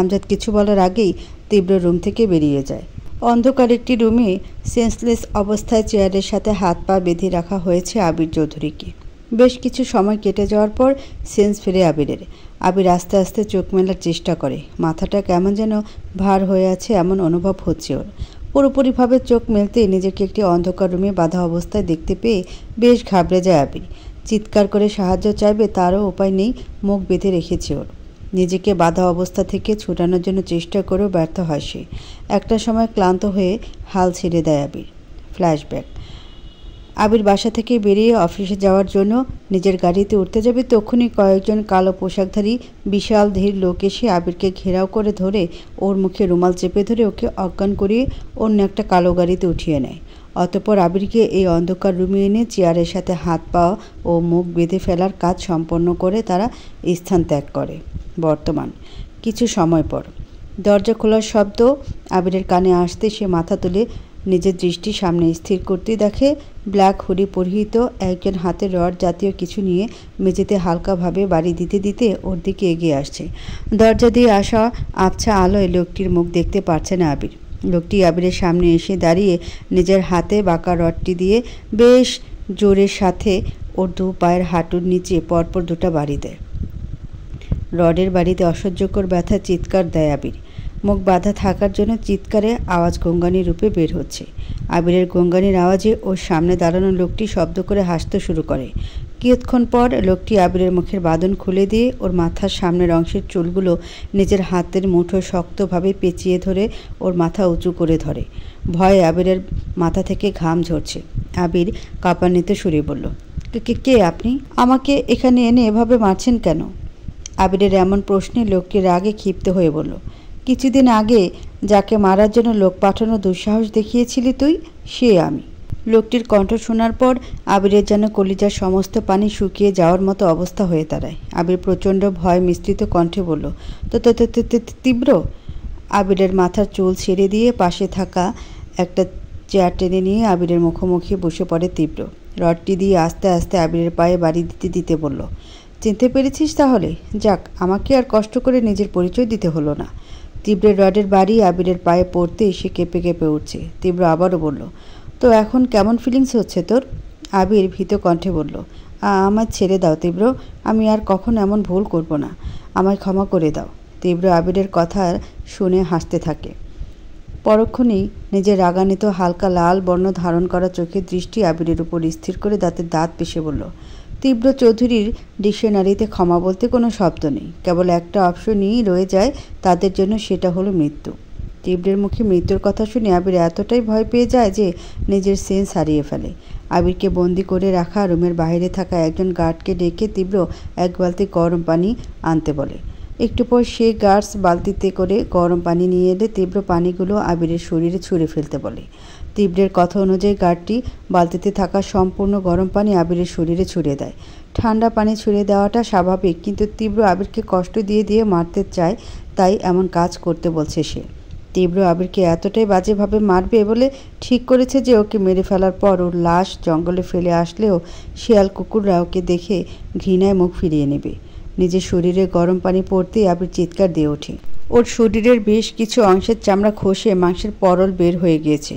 আমজাদ কিছু বলার আগেই তীব্র রুম থেকে বেরিয়ে যায় অন্ধকার একটি রুমে সেন্সলেস অবস্থায় চেয়ারের সাথে হাত পা বেঁধে রাখা হয়েছে আবির চৌধুরীকে বেশ কিছু সময় কেটে যাওয়ার পর সেন্স ফিরে আবিরের আবির আস্তে আস্তে চোখ মেলার চেষ্টা করে মাথাটা কেমন যেন ভার হয়ে আছে এমন অনুভব হচ্ছে ওর পুরোপুরিভাবে চোখ মেলতে নিজেকে একটি অন্ধকার রুমে বাধা অবস্থায় দেখতে পেয়ে বেশ ঘাবড়ে যায় আবির চিৎকার করে সাহায্য চাইবে তারও উপায় নেই মুখ বেঁধে রেখেছে ওর নিজেকে বাধা অবস্থা থেকে ছুটানোর জন্য চেষ্টা করেও ব্যর্থ হয় সে একটা সময় ক্লান্ত হয়ে হাল ছেড়ে দেয় আবির ফ্ল্যাশব্যাক আবির বাসা থেকে বেরিয়ে অফিসে যাওয়ার জন্য নিজের গাড়িতে উঠতে যাবে তখনই কয়েকজন কালো পোশাকধারী বিশাল ধীর লোক এসে আবিরকে ঘেরাও করে ধরে ওর মুখে রুমাল চেপে ধরে ওকে অজ্ঞান করিয়ে অন্য একটা কালো গাড়িতে উঠিয়ে নেয় অতপর আবিরকে এই অন্ধকার রুমে এনে চেয়ারের সাথে হাত পা ও মুখ বেঁধে ফেলার কাজ সম্পন্ন করে তারা স্থান ত্যাগ করে বর্তমান কিছু সময় পর দরজা খোলার শব্দ আবিরের কানে আসতে সে মাথা তুলে নিজের দৃষ্টি সামনে স্থির করতে দেখে ব্ল্যাক হুডি পরিহিত একজন হাতে রড জাতীয় কিছু নিয়ে মেঝেতে হালকাভাবে বাড়ি দিতে দিতে ওর দিকে এগিয়ে আসছে দরজা দিয়ে আসা আবছা আলোয় লোকটির মুখ দেখতে পারছে না আবির লোকটি আবিরের সামনে এসে দাঁড়িয়ে নিজের হাতে বাঁকা রডটি দিয়ে বেশ জোরের সাথে ওর দু পায়ের হাঁটুর নিচে পরপর দুটা বাড়ি দেয় রডের বাড়িতে অসহ্যকর ব্যথা চিৎকার দেয় আবির মুখ বাঁধা থাকার জন্য চিৎকারে আওয়াজ গঙ্গানির রূপে বের হচ্ছে আবিরের গঙ্গানির আওয়াজে ওর সামনে দাঁড়ানো লোকটি শব্দ করে হাসতে শুরু করে কিয়ৎক্ষণ পর লোকটি আবিরের মুখের বাঁধন খুলে দিয়ে ওর মাথার সামনের অংশের চুলগুলো নিজের হাতের মুঠো শক্তভাবে পেঁচিয়ে ধরে ওর মাথা উঁচু করে ধরে ভয়ে আবিরের মাথা থেকে ঘাম ঝরছে আবির নিতে সুরে বলল কে আপনি আমাকে এখানে এনে এভাবে মারছেন কেন আবিরের এমন প্রশ্নে লোকটি রাগে ক্ষিপ্ত হয়ে বলল কিছুদিন আগে যাকে মারার জন্য লোক পাঠানো দুঃসাহস দেখিয়েছিলি তুই সে আমি লোকটির কণ্ঠ শোনার পর আবিরের যেন কলিজার সমস্ত পানি শুকিয়ে যাওয়ার মতো অবস্থা হয়ে দাঁড়ায় আবির প্রচণ্ড ভয় মিশ্রিত কণ্ঠে বলল তো তীব্র আবিরের মাথার চুল ছেড়ে দিয়ে পাশে থাকা একটা চেয়ার টেনে নিয়ে আবিরের মুখোমুখি বসে পড়ে তীব্র রডটি দিয়ে আস্তে আস্তে আবিরের পায়ে বাড়ি দিতে দিতে বলল চিনতে পেরেছিস তাহলে যাক আমাকে আর কষ্ট করে নিজের পরিচয় দিতে হলো না তীব্রের রডের বাড়ি আবিরের পায়ে পড়তে সে কেঁপে কেঁপে উঠছে তীব্র আবারও বলল তো এখন কেমন ফিলিংস হচ্ছে তোর আবির ভীত কণ্ঠে বলল আমার ছেড়ে দাও তীব্র আমি আর কখন এমন ভুল করব না আমায় ক্ষমা করে দাও তীব্র আবিরের কথা শুনে হাসতে থাকে পরক্ষণেই নিজের রাগানিত হালকা লাল বর্ণ ধারণ করা চোখের দৃষ্টি আবিরের উপর স্থির করে দাঁতের দাঁত পিষে বলল তীব্র চৌধুরীর ডিকশনারিতে ক্ষমা বলতে কোনো শব্দ নেই কেবল একটা অপশনই রয়ে যায় তাদের জন্য সেটা হলো মৃত্যু তীব্রের মুখে মৃত্যুর কথা শুনে আবির এতটাই ভয় পেয়ে যায় যে নিজের সেন্স হারিয়ে ফেলে আবিরকে বন্দি করে রাখা রুমের বাইরে থাকা একজন গার্ডকে ডেকে তীব্র এক বালতি গরম পানি আনতে বলে একটু পর সে গার্ডস বালতিতে করে গরম পানি নিয়ে এলে তীব্র পানিগুলো আবিরের শরীরে ছুঁড়ে ফেলতে বলে তীব্রের কথা অনুযায়ী গার্ডটি বালতিতে থাকা সম্পূর্ণ গরম পানি আবিরের শরীরে ছুড়ে দেয় ঠান্ডা পানি ছুড়ে দেওয়াটা স্বাভাবিক কিন্তু তীব্র আবিরকে কষ্ট দিয়ে দিয়ে মারতে চায় তাই এমন কাজ করতে বলছে সে তীব্র আবিরকে এতটাই বাজেভাবে মারবে বলে ঠিক করেছে যে ওকে মেরে ফেলার পর ওর লাশ জঙ্গলে ফেলে আসলেও শিয়াল কুকুররা ওকে দেখে ঘৃণায় মুখ ফিরিয়ে নেবে নিজের শরীরে গরম পানি পড়তেই আবির চিৎকার দিয়ে ওঠে ওর শরীরের বেশ কিছু অংশের চামড়া খসে মাংসের পরল বের হয়ে গিয়েছে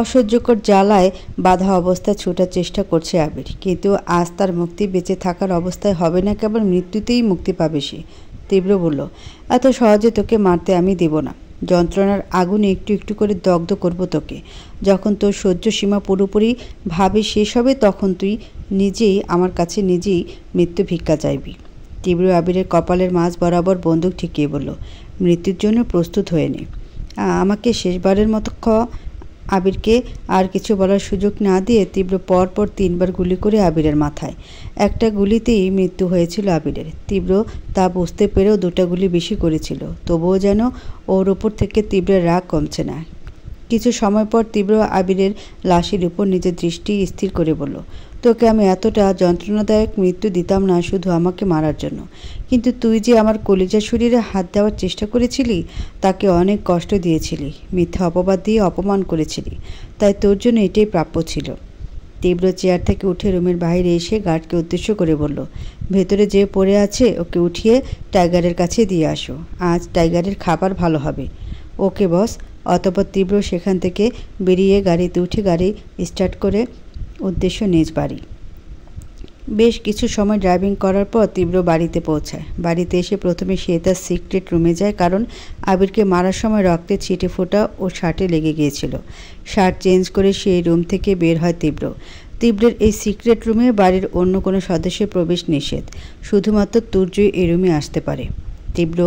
অসহ্যকর জ্বালায় বাধা অবস্থায় ছোটার চেষ্টা করছে আবির কিন্তু আজ তার মুক্তি বেঁচে থাকার অবস্থায় হবে না কেবল মৃত্যুতেই মুক্তি পাবে সে তীব্র বলল এত সহজে তোকে মারতে আমি দেব না যন্ত্রণার আগুনে একটু একটু করে দগ্ধ করব তোকে যখন তোর সহ্য সীমা ভাবে শেষ হবে তখন তুই নিজেই আমার কাছে নিজেই মৃত্যু ভিক্ষা চাইবি তীব্র আবিরের কপালের মাঝ বরাবর বন্দুক ঠেকিয়ে বলল মৃত্যুর জন্য প্রস্তুত হয়ে নে আমাকে শেষবারের মতো খ আবিরকে আর কিছু বলার সুযোগ না দিয়ে তীব্র পরপর তিনবার গুলি করে আবিরের মাথায় একটা গুলিতেই মৃত্যু হয়েছিল আবিরের তীব্র তা বুঝতে পেরেও দুটা গুলি বেশি করেছিল তবুও যেন ওর ওপর থেকে তীব্র রাগ কমছে না কিছু সময় পর তীব্র আবিরের লাশের উপর নিজের দৃষ্টি স্থির করে বলল তোকে আমি এতটা যন্ত্রণাদায়ক মৃত্যু দিতাম না শুধু আমাকে মারার জন্য কিন্তু তুই যে আমার কলিজা শরীরে হাত দেওয়ার চেষ্টা করেছিলি তাকে অনেক কষ্ট দিয়েছিলি মিথ্যা অপবাদ দিয়ে অপমান করেছিলি তাই তোর জন্য এটাই প্রাপ্য ছিল তীব্র চেয়ার থেকে উঠে রুমের বাইরে এসে গার্ডকে উদ্দেশ্য করে বলল ভেতরে যে পড়ে আছে ওকে উঠিয়ে টাইগারের কাছে দিয়ে আসো আজ টাইগারের খাবার ভালো হবে ওকে বস অতপর তীব্র সেখান থেকে বেরিয়ে গাড়িতে উঠে গাড়ি স্টার্ট করে উদ্দেশ্য নিজ বাড়ি বেশ কিছু সময় ড্রাইভিং করার পর তীব্র বাড়িতে পৌঁছায় বাড়িতে এসে প্রথমে সে তার সিক্রেট রুমে যায় কারণ আবিরকে মারার সময় রক্তে ছিটে ফোটা ও শার্টে লেগে গিয়েছিল শার্ট চেঞ্জ করে সেই রুম থেকে বের হয় তীব্র তীব্রের এই সিক্রেট রুমে বাড়ির অন্য কোনো সদস্যের প্রবেশ নিষেধ শুধুমাত্র তুর্যই এই রুমে আসতে পারে তীব্র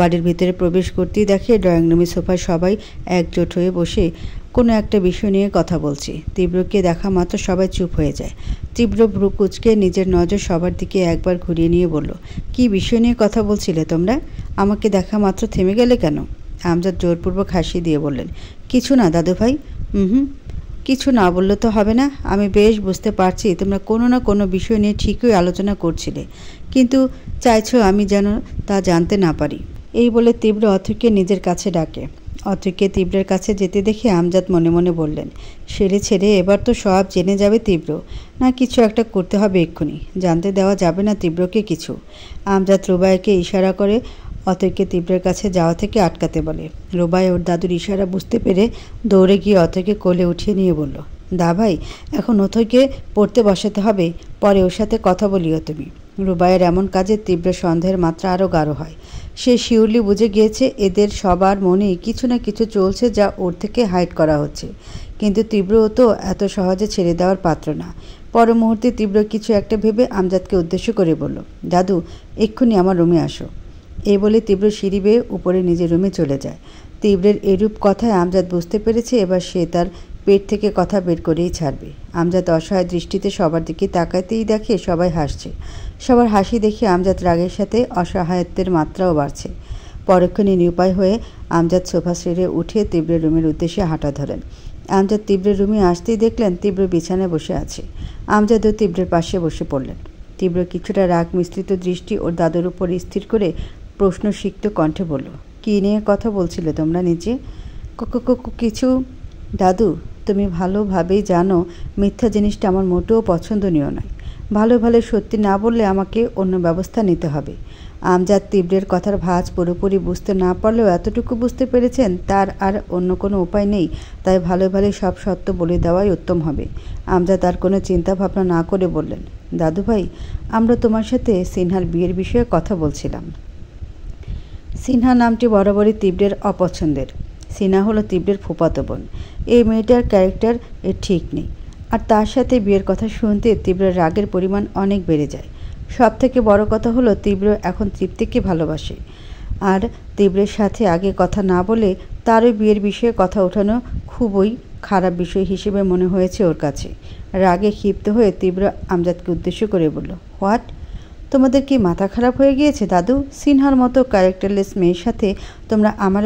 বাড়ির ভিতরে প্রবেশ করতেই দেখে ড্রয়িং রুমে সোফায় সবাই একজোট হয়ে বসে কোনো একটা বিষয় নিয়ে কথা বলছি তীব্রকে দেখা মাত্র সবাই চুপ হয়ে যায় তীব্র ভ্রুকুচকে নিজের নজর সবার দিকে একবার ঘুরিয়ে নিয়ে বলল কি বিষয় নিয়ে কথা বলছিলে তোমরা আমাকে দেখা মাত্র থেমে গেলে কেন আমজাদ জোরপূর্বক হাসি দিয়ে বললেন কিছু না দাদু ভাই হুম কিছু না বললে তো হবে না আমি বেশ বুঝতে পারছি তোমরা কোনো না কোনো বিষয় নিয়ে ঠিকই আলোচনা করছিলে কিন্তু চাইছো আমি যেন তা জানতে না পারি এই বলে তীব্র অথকে নিজের কাছে ডাকে অত্রিককে তীব্রের কাছে যেতে দেখে আমজাদ মনে মনে বললেন সেরে ছেড়ে এবার তো সব জেনে যাবে তীব্র না কিছু একটা করতে হবে এক্ষুনি জানতে দেওয়া যাবে না তীব্রকে কিছু আমজাদ রুবাইকে ইশারা করে অতর্কে তীব্রের কাছে যাওয়া থেকে আটকাতে বলে রুবাই ওর দাদুর ইশারা বুঝতে পেরে দৌড়ে গিয়ে অথৈকে কোলে উঠিয়ে নিয়ে বলল দা ভাই এখন অথৈকে পড়তে বসাতে হবে পরে ওর সাথে কথা বলিও তুমি রুবাইয়ের এমন কাজে তীব্র সন্দেহের মাত্রা আরও গাঢ় হয় সে শিউলি বুঝে গিয়েছে এদের সবার মনে কিছু না কিছু চলছে যা ওর থেকে হাইড করা হচ্ছে কিন্তু তীব্র তো এত সহজে ছেড়ে দেওয়ার পাত্র না পর মুহূর্তে তীব্র কিছু একটা ভেবে আমজাদকে উদ্দেশ্য করে বলল দাদু এক্ষুনি আমার রুমে আসো এই বলে তীব্র সিঁড়ি বেয়ে উপরে নিজের রুমে চলে যায় তীব্রের এরূপ কথায় আমজাদ বুঝতে পেরেছে এবার সে তার পেট থেকে কথা বের করেই ছাড়বে আমজাদ অসহায় দৃষ্টিতে সবার দিকে তাকাতেই দেখে সবাই হাসছে সবার হাসি দেখে আমজাদ রাগের সাথে অসহায়ত্বের মাত্রাও বাড়ছে পরক্ষণে নিউপায় হয়ে আমজাদ সোফা সেরে উঠে তীব্র রুমের উদ্দেশ্যে হাঁটা ধরেন আমজাদ তীব্র রুমে আসতেই দেখলেন তীব্র বিছানায় বসে আছে আমজাদও তীব্রের পাশে বসে পড়লেন তীব্র কিছুটা রাগ মিশ্রিত দৃষ্টি ওর দাদুর উপর স্থির করে প্রশ্ন সিক্ত কণ্ঠে বলল কী নিয়ে কথা বলছিলে তোমরা নিজে কিছু দাদু তুমি ভালোভাবেই জানো মিথ্যা জিনিসটা আমার মোটেও পছন্দনীয় নয় ভালো ভালো সত্যি না বললে আমাকে অন্য ব্যবস্থা নিতে হবে আমজাদ তীব্রের কথার ভাঁজ পুরোপুরি বুঝতে না পারলেও এতটুকু বুঝতে পেরেছেন তার আর অন্য কোনো উপায় নেই তাই ভালো ভালো সব সত্য বলে দেওয়াই উত্তম হবে আমজাদ আর কোনো চিন্তাভাবনা না করে বললেন দাদু ভাই আমরা তোমার সাথে সিনহার বিয়ের বিষয়ে কথা বলছিলাম সিনহা নামটি বরাবরই তীব্রের অপছন্দের সিনহা হলো তীব্রের ফুপাত বোন এই মেয়েটার ক্যারেক্টার এর ঠিক নেই আর তার সাথে বিয়ের কথা শুনতে তীব্র রাগের পরিমাণ অনেক বেড়ে যায় সব থেকে বড় কথা হলো তীব্র এখন তৃপ্তিকে ভালোবাসে আর তীব্রের সাথে আগে কথা না বলে তারও বিয়ের বিষয়ে কথা ওঠানো খুবই খারাপ বিষয় হিসেবে মনে হয়েছে ওর কাছে রাগে ক্ষিপ্ত হয়ে তীব্র আমজাদকে উদ্দেশ্য করে বলল হোয়াট তোমাদের কি মাথা খারাপ হয়ে গিয়েছে দাদু সিনহার মতো ক্যারেক্টারলেস মেয়ের সাথে তোমরা আমার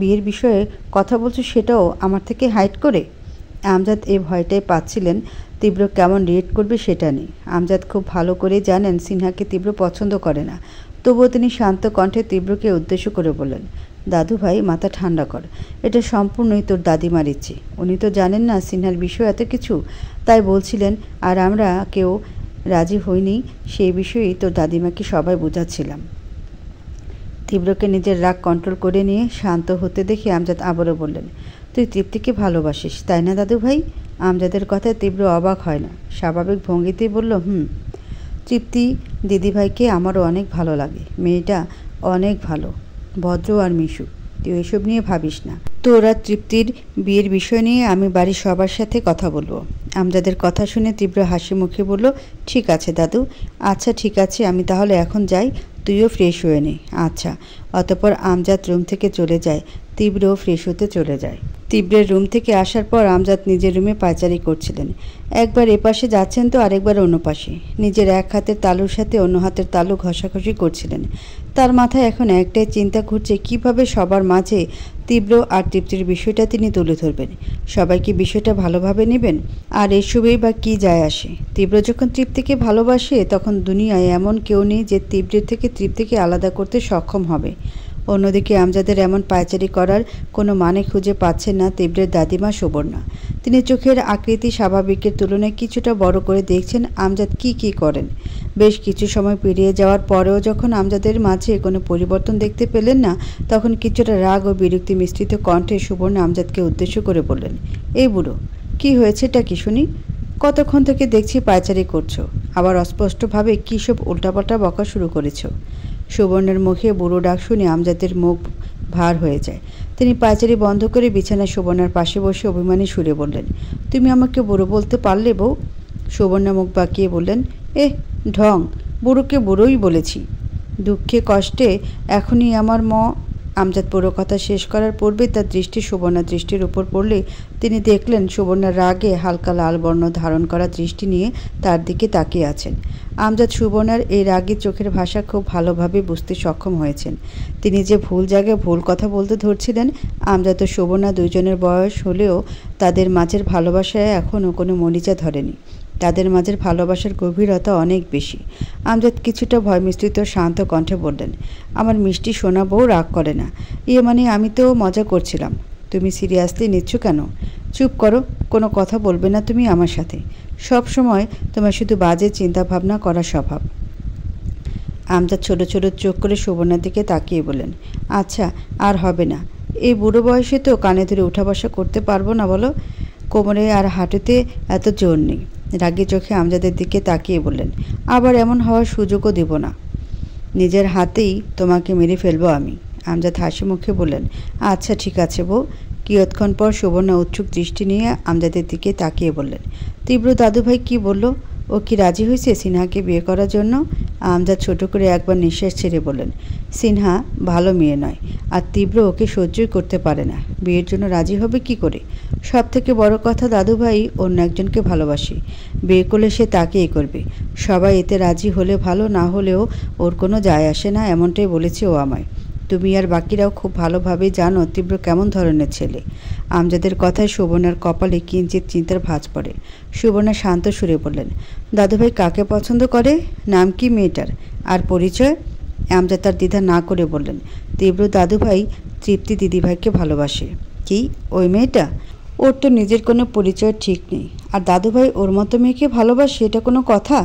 বিয়ের বিষয়ে কথা বলছো সেটাও আমার থেকে হাইট করে আমজাদ এই ভয়টাই পাচ্ছিলেন তীব্র কেমন রিয়েক্ট করবে সেটা নেই আমজাদ খুব ভালো করে জানেন সিনহাকে তীব্র পছন্দ করে না তবুও তিনি শান্ত কণ্ঠে তীব্রকে উদ্দেশ্য করে বললেন দাদু ভাই মাথা ঠান্ডা কর এটা সম্পূর্ণই তোর দাদিমার ইচ্ছে উনি তো জানেন না সিনহার বিষয় এত কিছু তাই বলছিলেন আর আমরা কেউ রাজি হইনি সেই বিষয়েই তোর দাদিমাকে সবাই বোঝাচ্ছিলাম তীব্রকে নিজের রাগ কন্ট্রোল করে নিয়ে শান্ত হতে দেখে আমজাদ আবারও বললেন তুই তৃপ্তিকে ভালোবাসিস তাই না দাদু ভাই আমজাদের কথায় তীব্র অবাক হয় না স্বাভাবিক ভঙ্গিতেই বলল হুম তৃপ্তি দিদিভাইকে আমারও অনেক ভালো লাগে মেয়েটা অনেক ভালো ভদ্র আর মিশু তুই এসব নিয়ে ভাবিস না তোর আর তৃপ্তির বিয়ের বিষয় নিয়ে আমি বাড়ির সবার সাথে কথা বলবো আমজাদের কথা শুনে তীব্র হাসি মুখে বলল ঠিক আছে দাদু আচ্ছা ঠিক আছে আমি তাহলে এখন যাই তুইও ফ্রেশ হয়ে নে আচ্ছা অতপর আমজাদ রুম থেকে চলে যায় তীব্র ফ্রেশ হতে চলে যায় তীব্রের রুম থেকে আসার পর আমজাদ নিজের রুমে পাইচারি করছিলেন একবার এপাশে যাচ্ছেন তো আরেকবার অন্য পাশে নিজের এক হাতের তালুর সাথে অন্য হাতের তালু ঘষাঘষি করছিলেন তার মাথায় এখন একটাই চিন্তা ঘুরছে কিভাবে সবার মাঝে তীব্র আর তৃপ্তির বিষয়টা তিনি তুলে ধরবেন সবাই কি বিষয়টা ভালোভাবে নেবেন আর এসবেই বা কি যায় আসে তীব্র যখন তৃপ্তিকে ভালোবাসে তখন দুনিয়ায় এমন কেউ নেই যে তীব্রের থেকে তৃপ্তিকে আলাদা করতে সক্ষম হবে অন্যদিকে আমজাদের এমন পায়চারি করার কোনো মানে খুঁজে পাচ্ছেন না তীব্রের দাদিমা সুবর্ণা তিনি চোখের আকৃতি স্বাভাবিকের তুলনায় কিছুটা বড় করে দেখছেন আমজাদ কি কি করেন বেশ কিছু সময় পেরিয়ে যাওয়ার পরেও যখন আমজাদের মাঝে কোনো পরিবর্তন দেখতে পেলেন না তখন কিছুটা রাগ ও বিরক্তি মিশ্রিত কণ্ঠে সুবর্ণা আমজাদকে উদ্দেশ্য করে বললেন এই বুড়ো কি হয়েছে এটা কি শুনি কতক্ষণ থেকে দেখছি পায়চারি করছো আবার অস্পষ্টভাবে কী সব উল্টাপাল্টা বকা শুরু করেছো সুবর্ণের মুখে বুড়ো ডাক শুনে আমজাদের মুখ ভার হয়ে যায় তিনি পায়চারি বন্ধ করে বিছানায় সুবর্ণার পাশে বসে অভিমানী সুরে বললেন তুমি আমাকে বুড়ো বলতে পারলে বউ সুবর্ণা মুখ বাঁকিয়ে বললেন এ ঢং বুড়োকে বুড়োই বলেছি দুঃখে কষ্টে এখনই আমার ম আমজাদ পুরো কথা শেষ করার পূর্বে তার দৃষ্টি সুবর্ণা দৃষ্টির উপর পড়লে তিনি দেখলেন সুবর্ণার রাগে হালকা লাল বর্ণ ধারণ করা দৃষ্টি নিয়ে তার দিকে তাকিয়ে আছেন আমজাদ সুবর্ণার এই রাগে চোখের ভাষা খুব ভালোভাবে বুঝতে সক্ষম হয়েছেন তিনি যে ভুল জায়গায় ভুল কথা বলতে ধরছিলেন আমজাদ ও সুবর্ণা দুজনের বয়স হলেও তাদের মাঝের ভালোবাসায় এখনও কোনো মরিচা ধরেনি তাদের মাঝের ভালোবাসার গভীরতা অনেক বেশি আমজাদ কিছুটা ভয় মিশ্রিত শান্ত কণ্ঠে বললেন আমার মিষ্টি সোনা বউ রাগ করে না ইয়ে মানে আমি তো মজা করছিলাম তুমি সিরিয়াসলি নিচ্ছ কেন চুপ করো কোনো কথা বলবে না তুমি আমার সাথে সব সময় তোমার শুধু বাজে চিন্তাভাবনা করা স্বভাব আমজাদ ছোট ছোট চোখ করে সুবর্ণার দিকে তাকিয়ে বলেন আচ্ছা আর হবে না এই বুড়ো বয়সে তো কানে ধরে উঠা বসা করতে পারবো না বলো কোমরে আর হাঁটুতে এত জোর নেই রাগে চোখে আমজাদের দিকে তাকিয়ে বললেন আবার এমন হওয়ার সুযোগও দেব না নিজের হাতেই তোমাকে মেরে ফেলবো আমি আমজাদ হাসি মুখে বললেন আচ্ছা ঠিক আছে বউ কিয়ৎক্ষণ পর সুবর্ণা উৎসুক দৃষ্টি নিয়ে আমজাদের দিকে তাকিয়ে বললেন তীব্র দাদুভাই কি বলল ও কি রাজি হয়েছে সিনহাকে বিয়ে করার জন্য আমজাদ ছোট করে একবার নিঃশ্বাস ছেড়ে বলেন সিনহা ভালো মেয়ে নয় আর তীব্র ওকে সহ্যই করতে পারে না বিয়ের জন্য রাজি হবে কি করে সব থেকে বড় কথা দাদুভাই অন্য একজনকে ভালোবাসি বিয়ে করলে সে তাকেই করবে সবাই এতে রাজি হলে ভালো না হলেও ওর কোনো যায় আসে না এমনটাই বলেছে ও আমায় তুমি আর বাকিরাও খুব ভালোভাবে জানো তীব্র কেমন ধরনের ছেলে আমজাদের কথায় সুবর্ণার কপালে কিঞ্চিত চিন্তার ভাঁজ পড়ে সুবর্ণা শান্ত সুরে বললেন দাদুভাই কাকে পছন্দ করে নাম কি মেয়েটার আর পরিচয় আমজাদ তার দ্বিধা না করে বললেন তীব্র দাদুভাই তৃপ্তি দিদিভাইকে ভালোবাসে কি ওই মেয়েটা ওর তো নিজের কোনো পরিচয় ঠিক নেই আর দাদুভাই ওর মতো মেয়েকে ভালোবাসে এটা কোনো কথা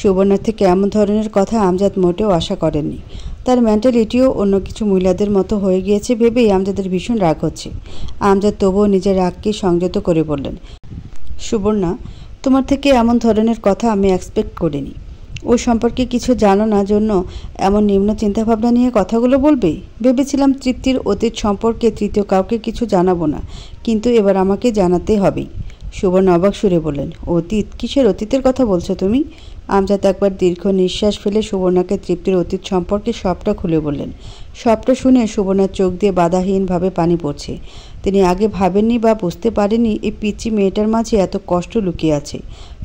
সুবর্ণার থেকে এমন ধরনের কথা আমজাদ মোটেও আশা করেননি তার মেন্টালিটিও অন্য কিছু মহিলাদের মতো হয়ে গিয়েছে ভেবেই আমজাদের ভীষণ রাগ হচ্ছে আমজাদ তবুও নিজের রাগকে সংযত করে বললেন সুবর্ণা তোমার থেকে এমন ধরনের কথা আমি এক্সপেক্ট করিনি ও সম্পর্কে কিছু জানো না জন্য এমন নিম্ন চিন্তাভাবনা নিয়ে কথাগুলো বলবে ভেবেছিলাম তৃপ্তির অতীত সম্পর্কে তৃতীয় কাউকে কিছু জানাবো না কিন্তু এবার আমাকে জানাতে হবেই সুবর্ণ অবাক সুরে বললেন অতীত কিসের অতীতের কথা বলছো তুমি আমজাদ একবার দীর্ঘ নিঃশ্বাস ফেলে সুবর্ণাকে তৃপ্তির অতীত সম্পর্কে সবটা খুলে বললেন সবটা শুনে সুবর্ণার চোখ দিয়ে বাধাহীনভাবে পানি পড়ছে তিনি আগে ভাবেননি বা বুঝতে পারেনি এই পিচি মেয়েটার মাঝে এত কষ্ট লুকিয়ে আছে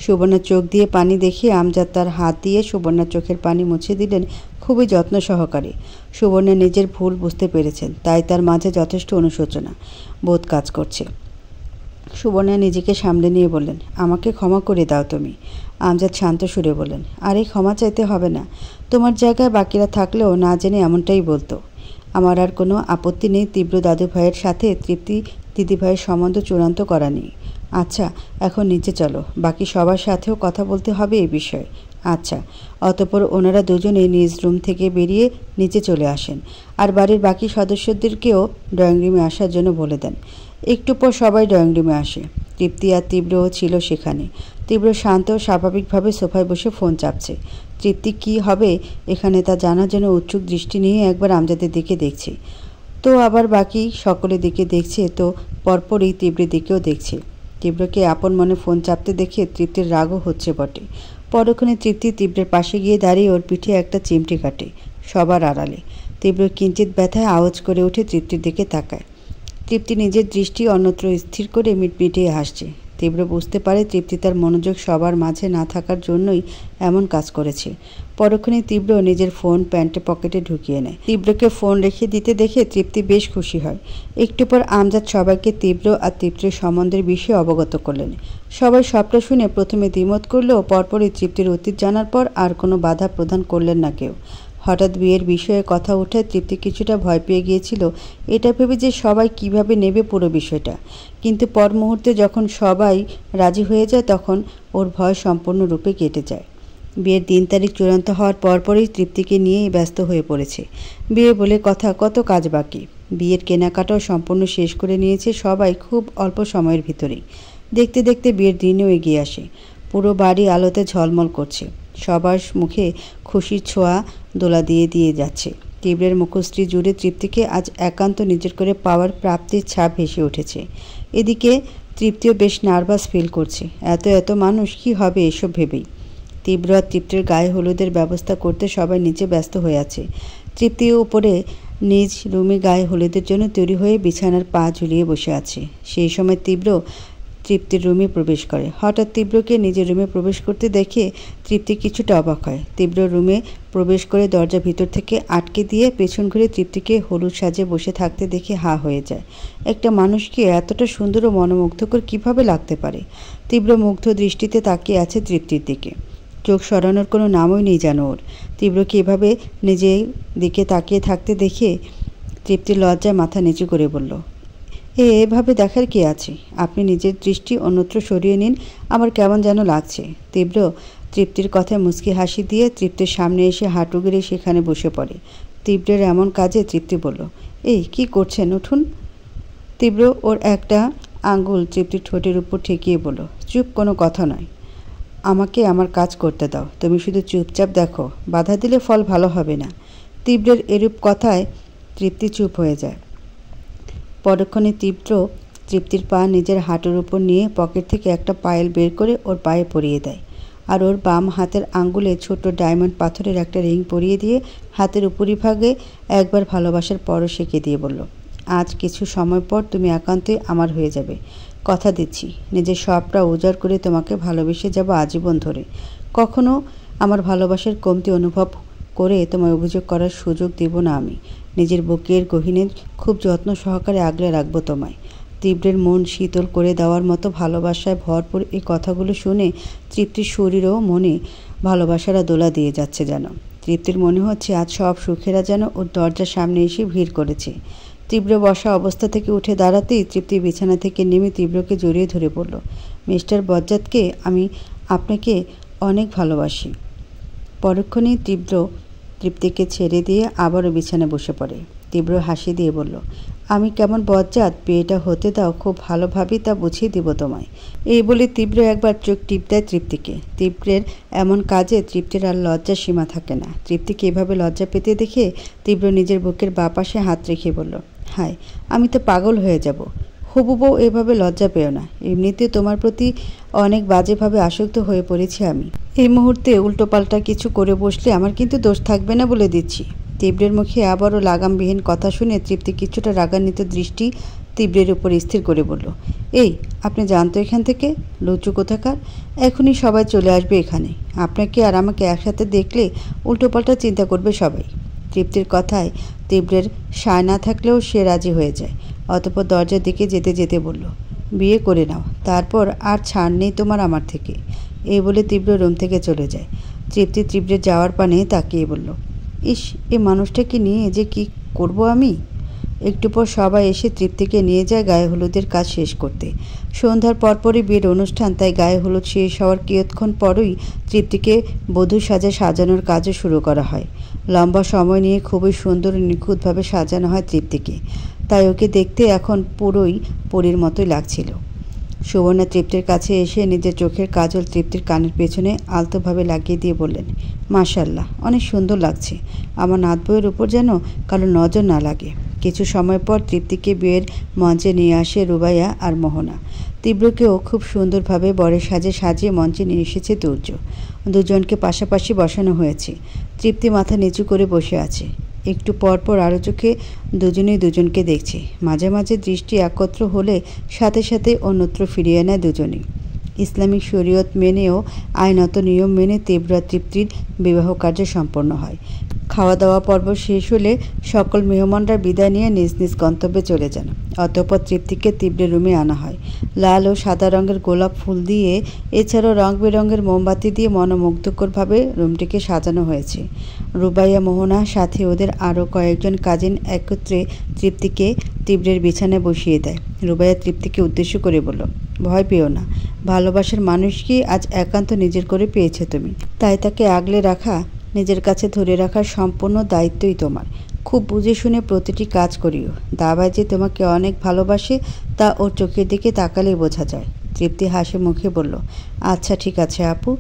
সুবর্ণার চোখ দিয়ে পানি দেখে আমজাদ তার হাত দিয়ে সুবর্ণার চোখের পানি মুছে দিলেন খুবই যত্ন সহকারে সুবর্ণা নিজের ভুল বুঝতে পেরেছেন তাই তার মাঝে যথেষ্ট অনুশোচনা বোধ কাজ করছে সুবর্ণা নিজেকে সামলে নিয়ে বললেন আমাকে ক্ষমা করে দাও তুমি আমজাদ শান্ত সুরে বলেন আরে ক্ষমা চাইতে হবে না তোমার জায়গায় বাকিরা থাকলেও না জেনে এমনটাই বলতো আমার আর কোনো আপত্তি নেই তীব্র দাদু ভাইয়ের সাথে তৃপ্তি দিদিভাইয়ের সম্বন্ধ চূড়ান্ত করা নেই আচ্ছা এখন নিচে চলো বাকি সবার সাথেও কথা বলতে হবে এই বিষয়ে আচ্ছা অতপর ওনারা দুজনেই নিজ রুম থেকে বেরিয়ে নিচে চলে আসেন আর বাড়ির বাকি সদস্যদেরকেও ড্রয়িং রুমে আসার জন্য বলে দেন একটু পর সবাই ড্রয়িং রুমে আসে তৃপ্তি আর তীব্রও ছিল সেখানে তীব্র শান্ত ও স্বাভাবিকভাবে সোফায় বসে ফোন চাপছে তৃপ্তি কি হবে এখানে তা জানার জন্য উৎসুক দৃষ্টি নিয়ে একবার আমজাদের দিকে দেখছে তো আবার বাকি সকলের দিকে দেখছে তো পরপরই তীব্রের দিকেও দেখছে তীব্রকে আপন মনে ফোন চাপতে দেখে তৃপ্তির রাগও হচ্ছে বটে পরক্ষণে তৃপ্তি তীব্রের পাশে গিয়ে দাঁড়িয়ে ওর পিঠে একটা চিমটি কাটে সবার আড়ালে তীব্র কিঞ্চিত ব্যথায় আওয়াজ করে উঠে তৃপ্তির দিকে তাকায় তৃপ্তি নিজের দৃষ্টি অন্যত্র স্থির করে মিটমিটিয়ে হাসছে তীব্র বুঝতে পারে তৃপ্তি তার মনোযোগ সবার মাঝে না থাকার জন্যই এমন কাজ করেছে পরক্ষণে তীব্র নিজের ফোন প্যান্টে পকেটে ঢুকিয়ে নেয় তীব্রকে ফোন রেখে দিতে দেখে তৃপ্তি বেশ খুশি হয় একটু পর আমজাদ সবাইকে তীব্র আর তৃপ্তির সম্বন্ধের বিষয়ে অবগত করলেন সবাই সবটা শুনে প্রথমে দ্বিমত করলেও পরপরই তৃপ্তির অতীত জানার পর আর কোনো বাধা প্রদান করলেন না কেউ হঠাৎ বিয়ের বিষয়ে কথা ওঠায় তৃপ্তি কিছুটা ভয় পেয়ে গিয়েছিল এটা ভেবে যে সবাই কিভাবে নেবে পুরো বিষয়টা কিন্তু পর মুহূর্তে যখন সবাই রাজি হয়ে যায় তখন ওর ভয় সম্পূর্ণরূপে কেটে যায় বিয়ের দিন তারিখ চূড়ান্ত হওয়ার পরপরই তৃপ্তিকে নিয়েই ব্যস্ত হয়ে পড়েছে বিয়ে বলে কথা কত কাজ বাকি বিয়ের কেনাকাটাও সম্পূর্ণ শেষ করে নিয়েছে সবাই খুব অল্প সময়ের ভিতরেই দেখতে দেখতে বিয়ের দিনেও এগিয়ে আসে পুরো বাড়ি আলোতে ঝলমল করছে সবার মুখে খুশির ছোঁয়া দোলা দিয়ে দিয়ে যাচ্ছে কেবলের মুখশ্রী জুড়ে তৃপ্তিকে আজ একান্ত নিজের করে পাওয়ার প্রাপ্তির ছাপ ভেসে উঠেছে এদিকে তৃপ্তিও বেশ নার্ভাস ফিল করছে এত এত মানুষ কি হবে এসব ভেবেই তীব্র আর তৃপ্তির গায়ে হলুদের ব্যবস্থা করতে সবাই নিচে ব্যস্ত হয়ে আছে তৃপ্তি উপরে নিজ রুমে গায়ে হলুদের জন্য তৈরি হয়ে বিছানার পা ঝুলিয়ে বসে আছে সেই সময় তীব্র তৃপ্তির রুমে প্রবেশ করে হঠাৎ তীব্রকে নিজের রুমে প্রবেশ করতে দেখে তৃপ্তি কিছুটা অবাক হয় তীব্র রুমে প্রবেশ করে দরজা ভিতর থেকে আটকে দিয়ে পেছন ঘুরে তৃপ্তিকে হলুদ সাজে বসে থাকতে দেখে হা হয়ে যায় একটা মানুষকে এতটা সুন্দর ও মনোমুগ্ধকর কিভাবে লাগতে পারে তীব্র মুগ্ধ দৃষ্টিতে তাকিয়ে আছে তৃপ্তির দিকে চোখ সরানোর কোনো নামই নেই যেন ওর তীব্রকে এভাবে নিজের দিকে তাকিয়ে থাকতে দেখে তৃপ্তির লজ্জায় মাথা নিচু করে বলল এ এভাবে দেখার কি আছে আপনি নিজের দৃষ্টি অন্যত্র সরিয়ে নিন আমার কেমন যেন লাগছে তীব্র তৃপ্তির কথায় মুচকি হাসি দিয়ে তৃপ্তির সামনে এসে হাঁটু গেড়ে সেখানে বসে পড়ে তীব্রের এমন কাজে তৃপ্তি বলল এই কি করছেন উঠুন তীব্র ওর একটা আঙ্গুল তৃপ্তির ঠোঁটের উপর ঠেকিয়ে বলল চুপ কোনো কথা নয় আমাকে আমার কাজ করতে দাও তুমি শুধু চুপচাপ দেখো বাধা দিলে ফল ভালো হবে না তীব্রের এরূপ কথায় তৃপ্তি চুপ হয়ে যায় পরক্ষণে তীব্র তৃপ্তির পা নিজের হাঁটুর উপর নিয়ে পকেট থেকে একটা পায়েল বের করে ওর পায়ে পরিয়ে দেয় আর ওর বাম হাতের আঙ্গুলে ছোট ডায়মন্ড পাথরের একটা রিং পরিয়ে দিয়ে হাতের উপরিভাগে একবার ভালোবাসার পরও শেখে দিয়ে বলল আজ কিছু সময় পর তুমি একান্তই আমার হয়ে যাবে কথা দিচ্ছি নিজের সবটা উজাড় করে তোমাকে ভালোবেসে যাব আজীবন ধরে কখনো আমার ভালোবাসার কমতি অনুভব করে তোমায় অভিযোগ করার সুযোগ দেব না আমি নিজের বুকের গহিনে খুব যত্ন সহকারে আগলে রাখবো তোমায় তীব্রের মন শীতল করে দেওয়ার মতো ভালোবাসায় ভরপুর এই কথাগুলো শুনে তৃপ্তির শরীর ও মনে ভালোবাসারা দোলা দিয়ে যাচ্ছে যেন তৃপ্তির মনে হচ্ছে আজ সব সুখেরা যেন ওর দরজার সামনে এসে ভিড় করেছে তীব্র বসা অবস্থা থেকে উঠে দাঁড়াতেই তৃপ্তি বিছানা থেকে নেমে তীব্রকে জড়িয়ে ধরে পড়ল মিস্টার বজ্জাতকে আমি আপনাকে অনেক ভালোবাসি পরক্ষণেই তীব্র তৃপ্তিকে ছেড়ে দিয়ে আবারও বিছানে বসে পড়ে তীব্র হাসি দিয়ে বলল আমি কেমন বজ্জাত বিয়েটা হতে দাও খুব ভালোভাবেই তা বুঝিয়ে দিব তোমায় এই বলে তীব্র একবার চোখ টিপ দেয় তৃপ্তিকে তীব্রের এমন কাজে তৃপ্তির আর লজ্জার সীমা থাকে না তৃপ্তিকে এভাবে লজ্জা পেতে দেখে তীব্র নিজের বুকের বাপাশে হাত রেখে বলল হায় আমি তো পাগল হয়ে যাব হবু বউ এভাবে লজ্জা পেও না এমনিতে তোমার প্রতি অনেক বাজেভাবে আসক্ত হয়ে পড়েছি আমি এই মুহূর্তে উল্টোপাল্টা কিছু করে বসলে আমার কিন্তু দোষ থাকবে না বলে দিচ্ছি তীব্রের মুখে আবারও লাগামবিহীন কথা শুনে তৃপ্তি কিছুটা রাগান্বিত দৃষ্টি তীব্রের উপর স্থির করে বলল এই আপনি জানতো এখান থেকে লুচু কোথাকার এখনই সবাই চলে আসবে এখানে আপনাকে আর আমাকে একসাথে দেখলে উল্টোপাল্টা চিন্তা করবে সবাই তৃপ্তির কথায় তীব্রের সায় না থাকলেও সে রাজি হয়ে যায় অতপর দরজার দিকে যেতে যেতে বলল বিয়ে করে নাও তারপর আর ছাড় নেই তোমার আমার থেকে এই বলে তীব্র রুম থেকে চলে যায় তৃপ্তি তীব্রে যাওয়ার পানে তাকিয়ে বলল ইস এ মানুষটাকে নিয়ে যে কি করব আমি একটু পর সবাই এসে তৃপ্তিকে নিয়ে যায় গায়ে হলুদের কাজ শেষ করতে সন্ধ্যার পরপরই বিয়ের অনুষ্ঠান তাই গায়ে হলুদ শেষ হওয়ার কিয়ৎক্ষণ পরই তৃপ্তিকে বধূ সাজা সাজানোর কাজও শুরু করা হয় লম্বা সময় নিয়ে খুবই সুন্দর নিখুঁতভাবে সাজানো হয় তৃপ্তিকে তাই ওকে দেখতে এখন পুরোই পরীর মতোই লাগছিল সুবর্ণা তৃপ্তির কাছে এসে নিজের চোখের কাজল তৃপ্তির কানের পেছনে আলতোভাবে লাগিয়ে দিয়ে বললেন মাশাল্লাহ অনেক সুন্দর লাগছে আমার নাত বইয়ের উপর যেন কারো নজর না লাগে কিছু সময় পর তৃপ্তিকে বিয়ের মঞ্চে নিয়ে আসে রুবাইয়া আর মোহনা তীব্রকেও খুব সুন্দরভাবে বরের সাজে সাজিয়ে মঞ্চে নিয়ে এসেছে দুর্য দুজনকে পাশাপাশি বসানো হয়েছে তৃপ্তি মাথা নিচু করে বসে আছে একটু পরপর আরও চোখে দুজনেই দুজনকে দেখছে মাঝে মাঝে দৃষ্টি একত্র হলে সাথে সাথে অন্যত্র ফিরিয়ে নেয় দুজনেই ইসলামিক শরীয়ত মেনেও আইনত নিয়ম মেনে তীব্র তৃপ্তির বিবাহ কার্য সম্পন্ন হয় খাওয়া দাওয়া পর্ব শেষ হলে সকল মেহমানরা বিদায় নিয়ে নিজ নিজ গন্তব্যে চলে যান অতঃপর তৃপ্তিকে তীব্র রুমে আনা হয় লাল ও সাদা রঙের গোলাপ ফুল দিয়ে এছাড়াও রং বেরঙের মোমবাতি দিয়ে মনোমুগ্ধকরভাবে রুমটিকে সাজানো হয়েছে রুবাইয়া মোহনা সাথে ওদের আরও কয়েকজন কাজিন একত্রে তৃপ্তিকে তীব্রের বিছানায় বসিয়ে দেয় রুবাইয়া তৃপ্তিকে উদ্দেশ্য করে বলল ভয় পেও না ভালোবাসার মানুষকে আজ একান্ত নিজের করে পেয়েছে তুমি তাই তাকে আগলে রাখা নিজের কাছে ধরে রাখার সম্পূর্ণ দায়িত্বই তোমার খুব বুঝে শুনে প্রতিটি কাজ করিও দাবায় যে তোমাকে অনেক ভালোবাসে তা ওর চোখের দিকে তাকালেই বোঝা যায় তৃপ্তি হাসি মুখে বলল আচ্ছা ঠিক আছে আপু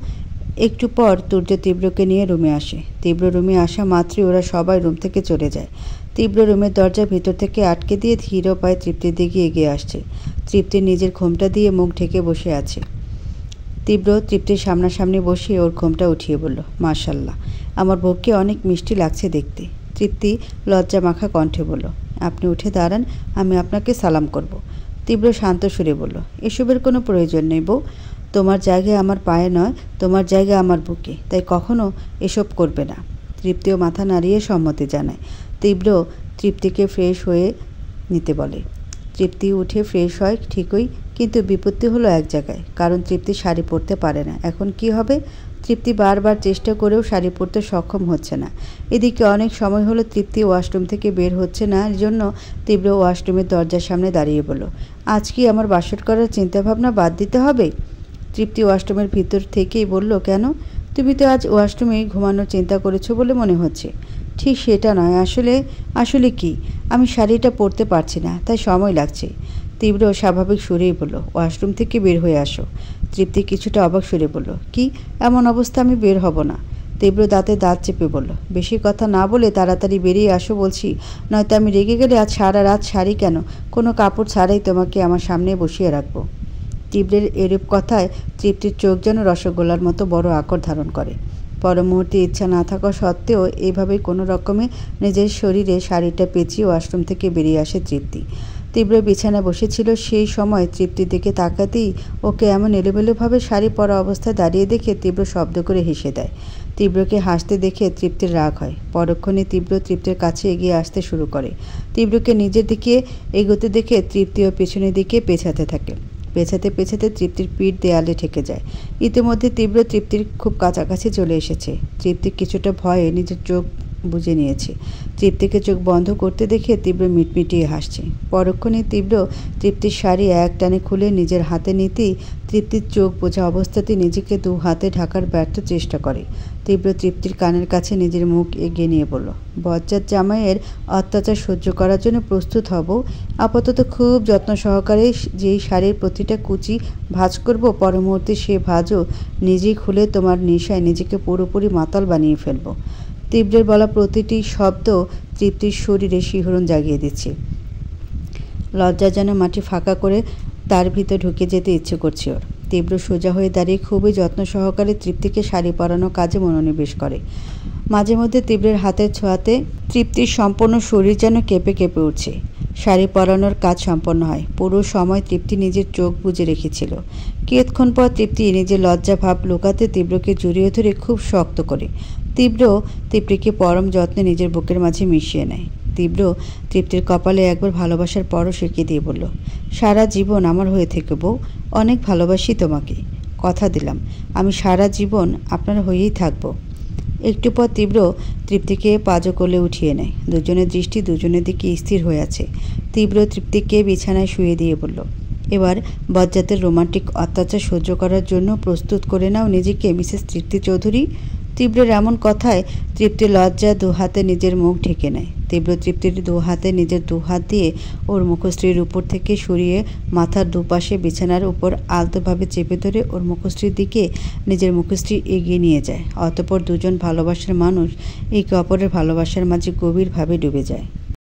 একটু পর তুর্য তীব্রকে নিয়ে রুমে আসে তীব্র রুমে আসা মাত্রই ওরা সবাই রুম থেকে চলে যায় তীব্র রুমের দরজা ভিতর থেকে আটকে দিয়ে ধীর পায়ে তৃপ্তির দিকে এগিয়ে আসছে তৃপ্তি নিজের ঘোমটা দিয়ে মুখ ঢেকে বসে আছে তীব্র তৃপ্তির সামনাসামনি বসে ওর ঘোমটা উঠিয়ে বলল মাশাল্লাহ আমার বউকে অনেক মিষ্টি লাগছে দেখতে তৃপ্তি লজ্জা মাখা কণ্ঠে বলল আপনি উঠে দাঁড়ান আমি আপনাকে সালাম করব। তীব্র শান্ত সুরে বলল এসবের কোনো প্রয়োজন নেই বউ তোমার জায়গায় আমার পায়ে নয় তোমার জায়গায় আমার বুকে তাই কখনো এসব করবে না তৃপ্তিও মাথা নাড়িয়ে সম্মতি জানায় তীব্র তৃপ্তিকে ফ্রেশ হয়ে নিতে বলে তৃপ্তি উঠে ফ্রেশ হয় ঠিকই কিন্তু বিপত্তি হলো এক জায়গায় কারণ তৃপ্তি শাড়ি পরতে পারে না এখন কি হবে তৃপ্তি বারবার চেষ্টা করেও শাড়ি পরতে সক্ষম হচ্ছে না এদিকে অনেক সময় হলো তৃপ্তি ওয়াশরুম থেকে বের হচ্ছে না এর জন্য তীব্র ওয়াশরুমের দরজার সামনে দাঁড়িয়ে বলো আজ কি আমার বাসর করার চিন্তাভাবনা বাদ দিতে হবে তৃপ্তি ওয়াশরুমের ভিতর থেকেই বলল কেন তুমি তো আজ ওয়াশরুমে ঘুমানোর চিন্তা করেছো বলে মনে হচ্ছে ঠিক সেটা নয় আসলে আসলে কি আমি শাড়িটা পরতে পারছি না তাই সময় লাগছে তীব্র স্বাভাবিক সুরেই বলল ওয়াশরুম থেকে বের হয়ে আসো তৃপ্তি কিছুটা অবাক সুরে বলল কি এমন অবস্থা আমি বের হব না তীব্র দাঁতে দাঁত চেপে বলল বেশি কথা না বলে তাড়াতাড়ি বেরিয়ে আসো বলছি নয়তো আমি রেগে গেলে আজ সারা রাত শাড়ি কেন কোনো কাপড় ছাড়াই তোমাকে আমার সামনে বসিয়ে রাখবো তীব্রের এরূপ কথায় তৃপ্তির চোখ যেন রসগোল্লার মতো বড় আকর ধারণ করে মুহূর্তে ইচ্ছা না থাকা সত্ত্বেও এভাবে কোনো রকমে নিজের শরীরে শাড়িটা পেঁচিয়ে ওয়াশরুম থেকে বেরিয়ে আসে তৃপ্তি তীব্র বিছানা বসেছিল সেই সময় তৃপ্তির দিকে তাকাতেই ওকে এমন এলোমেলোভাবে শাড়ি পরা অবস্থায় দাঁড়িয়ে দেখে তীব্র শব্দ করে হেসে দেয় তীব্রকে হাসতে দেখে তৃপ্তির রাগ হয় পরক্ষণে তীব্র তৃপ্তির কাছে এগিয়ে আসতে শুরু করে তীব্রকে নিজের দিকে এগোতে দেখে তৃপ্তিও পেছনের দিকে পেছাতে থাকে পেছাতে পেছাতে তৃপ্তির পিঠ দেয়ালে ঠেকে যায় ইতিমধ্যে তীব্র তৃপ্তির খুব কাছাকাছি চলে এসেছে তৃপ্তি কিছুটা ভয়ে নিজের চোখ বুঝে নিয়েছি তৃপ্তিকে চোখ বন্ধ করতে দেখে তীব্র মিটমিটিয়ে হাসছে পরক্ষণে তীব্র তৃপ্তির শাড়ি এক টানে খুলে নিজের হাতে নিতেই তৃপ্তির চোখ বোঝা অবস্থাতে নিজেকে দু হাতে ঢাকার ব্যর্থ চেষ্টা করে তীব্র তৃপ্তির কানের কাছে নিজের মুখ এগিয়ে নিয়ে বলল বজ্জাত জামাইয়ের অত্যাচার সহ্য করার জন্য প্রস্তুত হব আপাতত খুব যত্ন সহকারে যেই শাড়ির প্রতিটা কুচি ভাজ করব পরমুহূর্তে সে ভাজও নিজেই খুলে তোমার নেশায় নিজেকে পুরোপুরি মাতাল বানিয়ে ফেলবো তীব্রের বলা প্রতিটি শব্দ তৃপ্তির শরীরে শিহরণ জাগিয়ে দিচ্ছে লজ্জা যেন মাটি ফাঁকা করে তার ভিতরে ঢুকে যেতে ইচ্ছে করছে ওর তীব্র সোজা হয়ে দাঁড়িয়ে খুবই যত্ন সহকারে তৃপ্তিকে শাড়ি পরানো কাজে মনোনিবেশ করে মাঝে মধ্যে তীব্রের হাতের ছোঁয়াতে তৃপ্তির সম্পূর্ণ শরীর যেন কেঁপে কেঁপে উঠছে শাড়ি পরানোর কাজ সম্পন্ন হয় পুরো সময় তৃপ্তি নিজের চোখ বুঝে রেখেছিল কিয়ৎক্ষণ পর তৃপ্তি নিজের লজ্জা ভাব লুকাতে তীব্রকে জড়িয়ে ধরে খুব শক্ত করে তীব্র তৃপ্তিকে পরম যত্নে নিজের বুকের মাঝে মিশিয়ে নেয় তীব্র তৃপ্তির কপালে একবার ভালোবাসার পরও সেঁকে দিয়ে বলল সারা জীবন আমার হয়ে থেকে বউ অনেক ভালোবাসি তোমাকে কথা দিলাম আমি সারা জীবন আপনার হয়েই থাকব একটু পর তীব্র তৃপ্তিকে পাজো কোলে উঠিয়ে নেয় দুজনের দৃষ্টি দুজনের দিকে স্থির হয়ে আছে তীব্র তৃপ্তিকে বিছানায় শুয়ে দিয়ে বলল এবার বজ্জাতের রোমান্টিক অত্যাচার সহ্য করার জন্য প্রস্তুত করে নাও নিজেকে মিসেস তৃপ্তি চৌধুরী তীব্রের এমন কথায় তৃপ্তি লজ্জা দু হাতে নিজের মুখ ঢেকে নেয় তীব্র তৃপ্তির দু হাতে নিজের দু হাত দিয়ে ওর মুখশ্রীর উপর থেকে সরিয়ে মাথার দুপাশে বিছানার উপর আলতোভাবে চেপে ধরে ওর মুখশ্রীর দিকে নিজের মুখশ্রী এগিয়ে নিয়ে যায় অতপর দুজন ভালোবাসার মানুষ একে অপরের ভালোবাসার মাঝে গভীরভাবে ডুবে যায়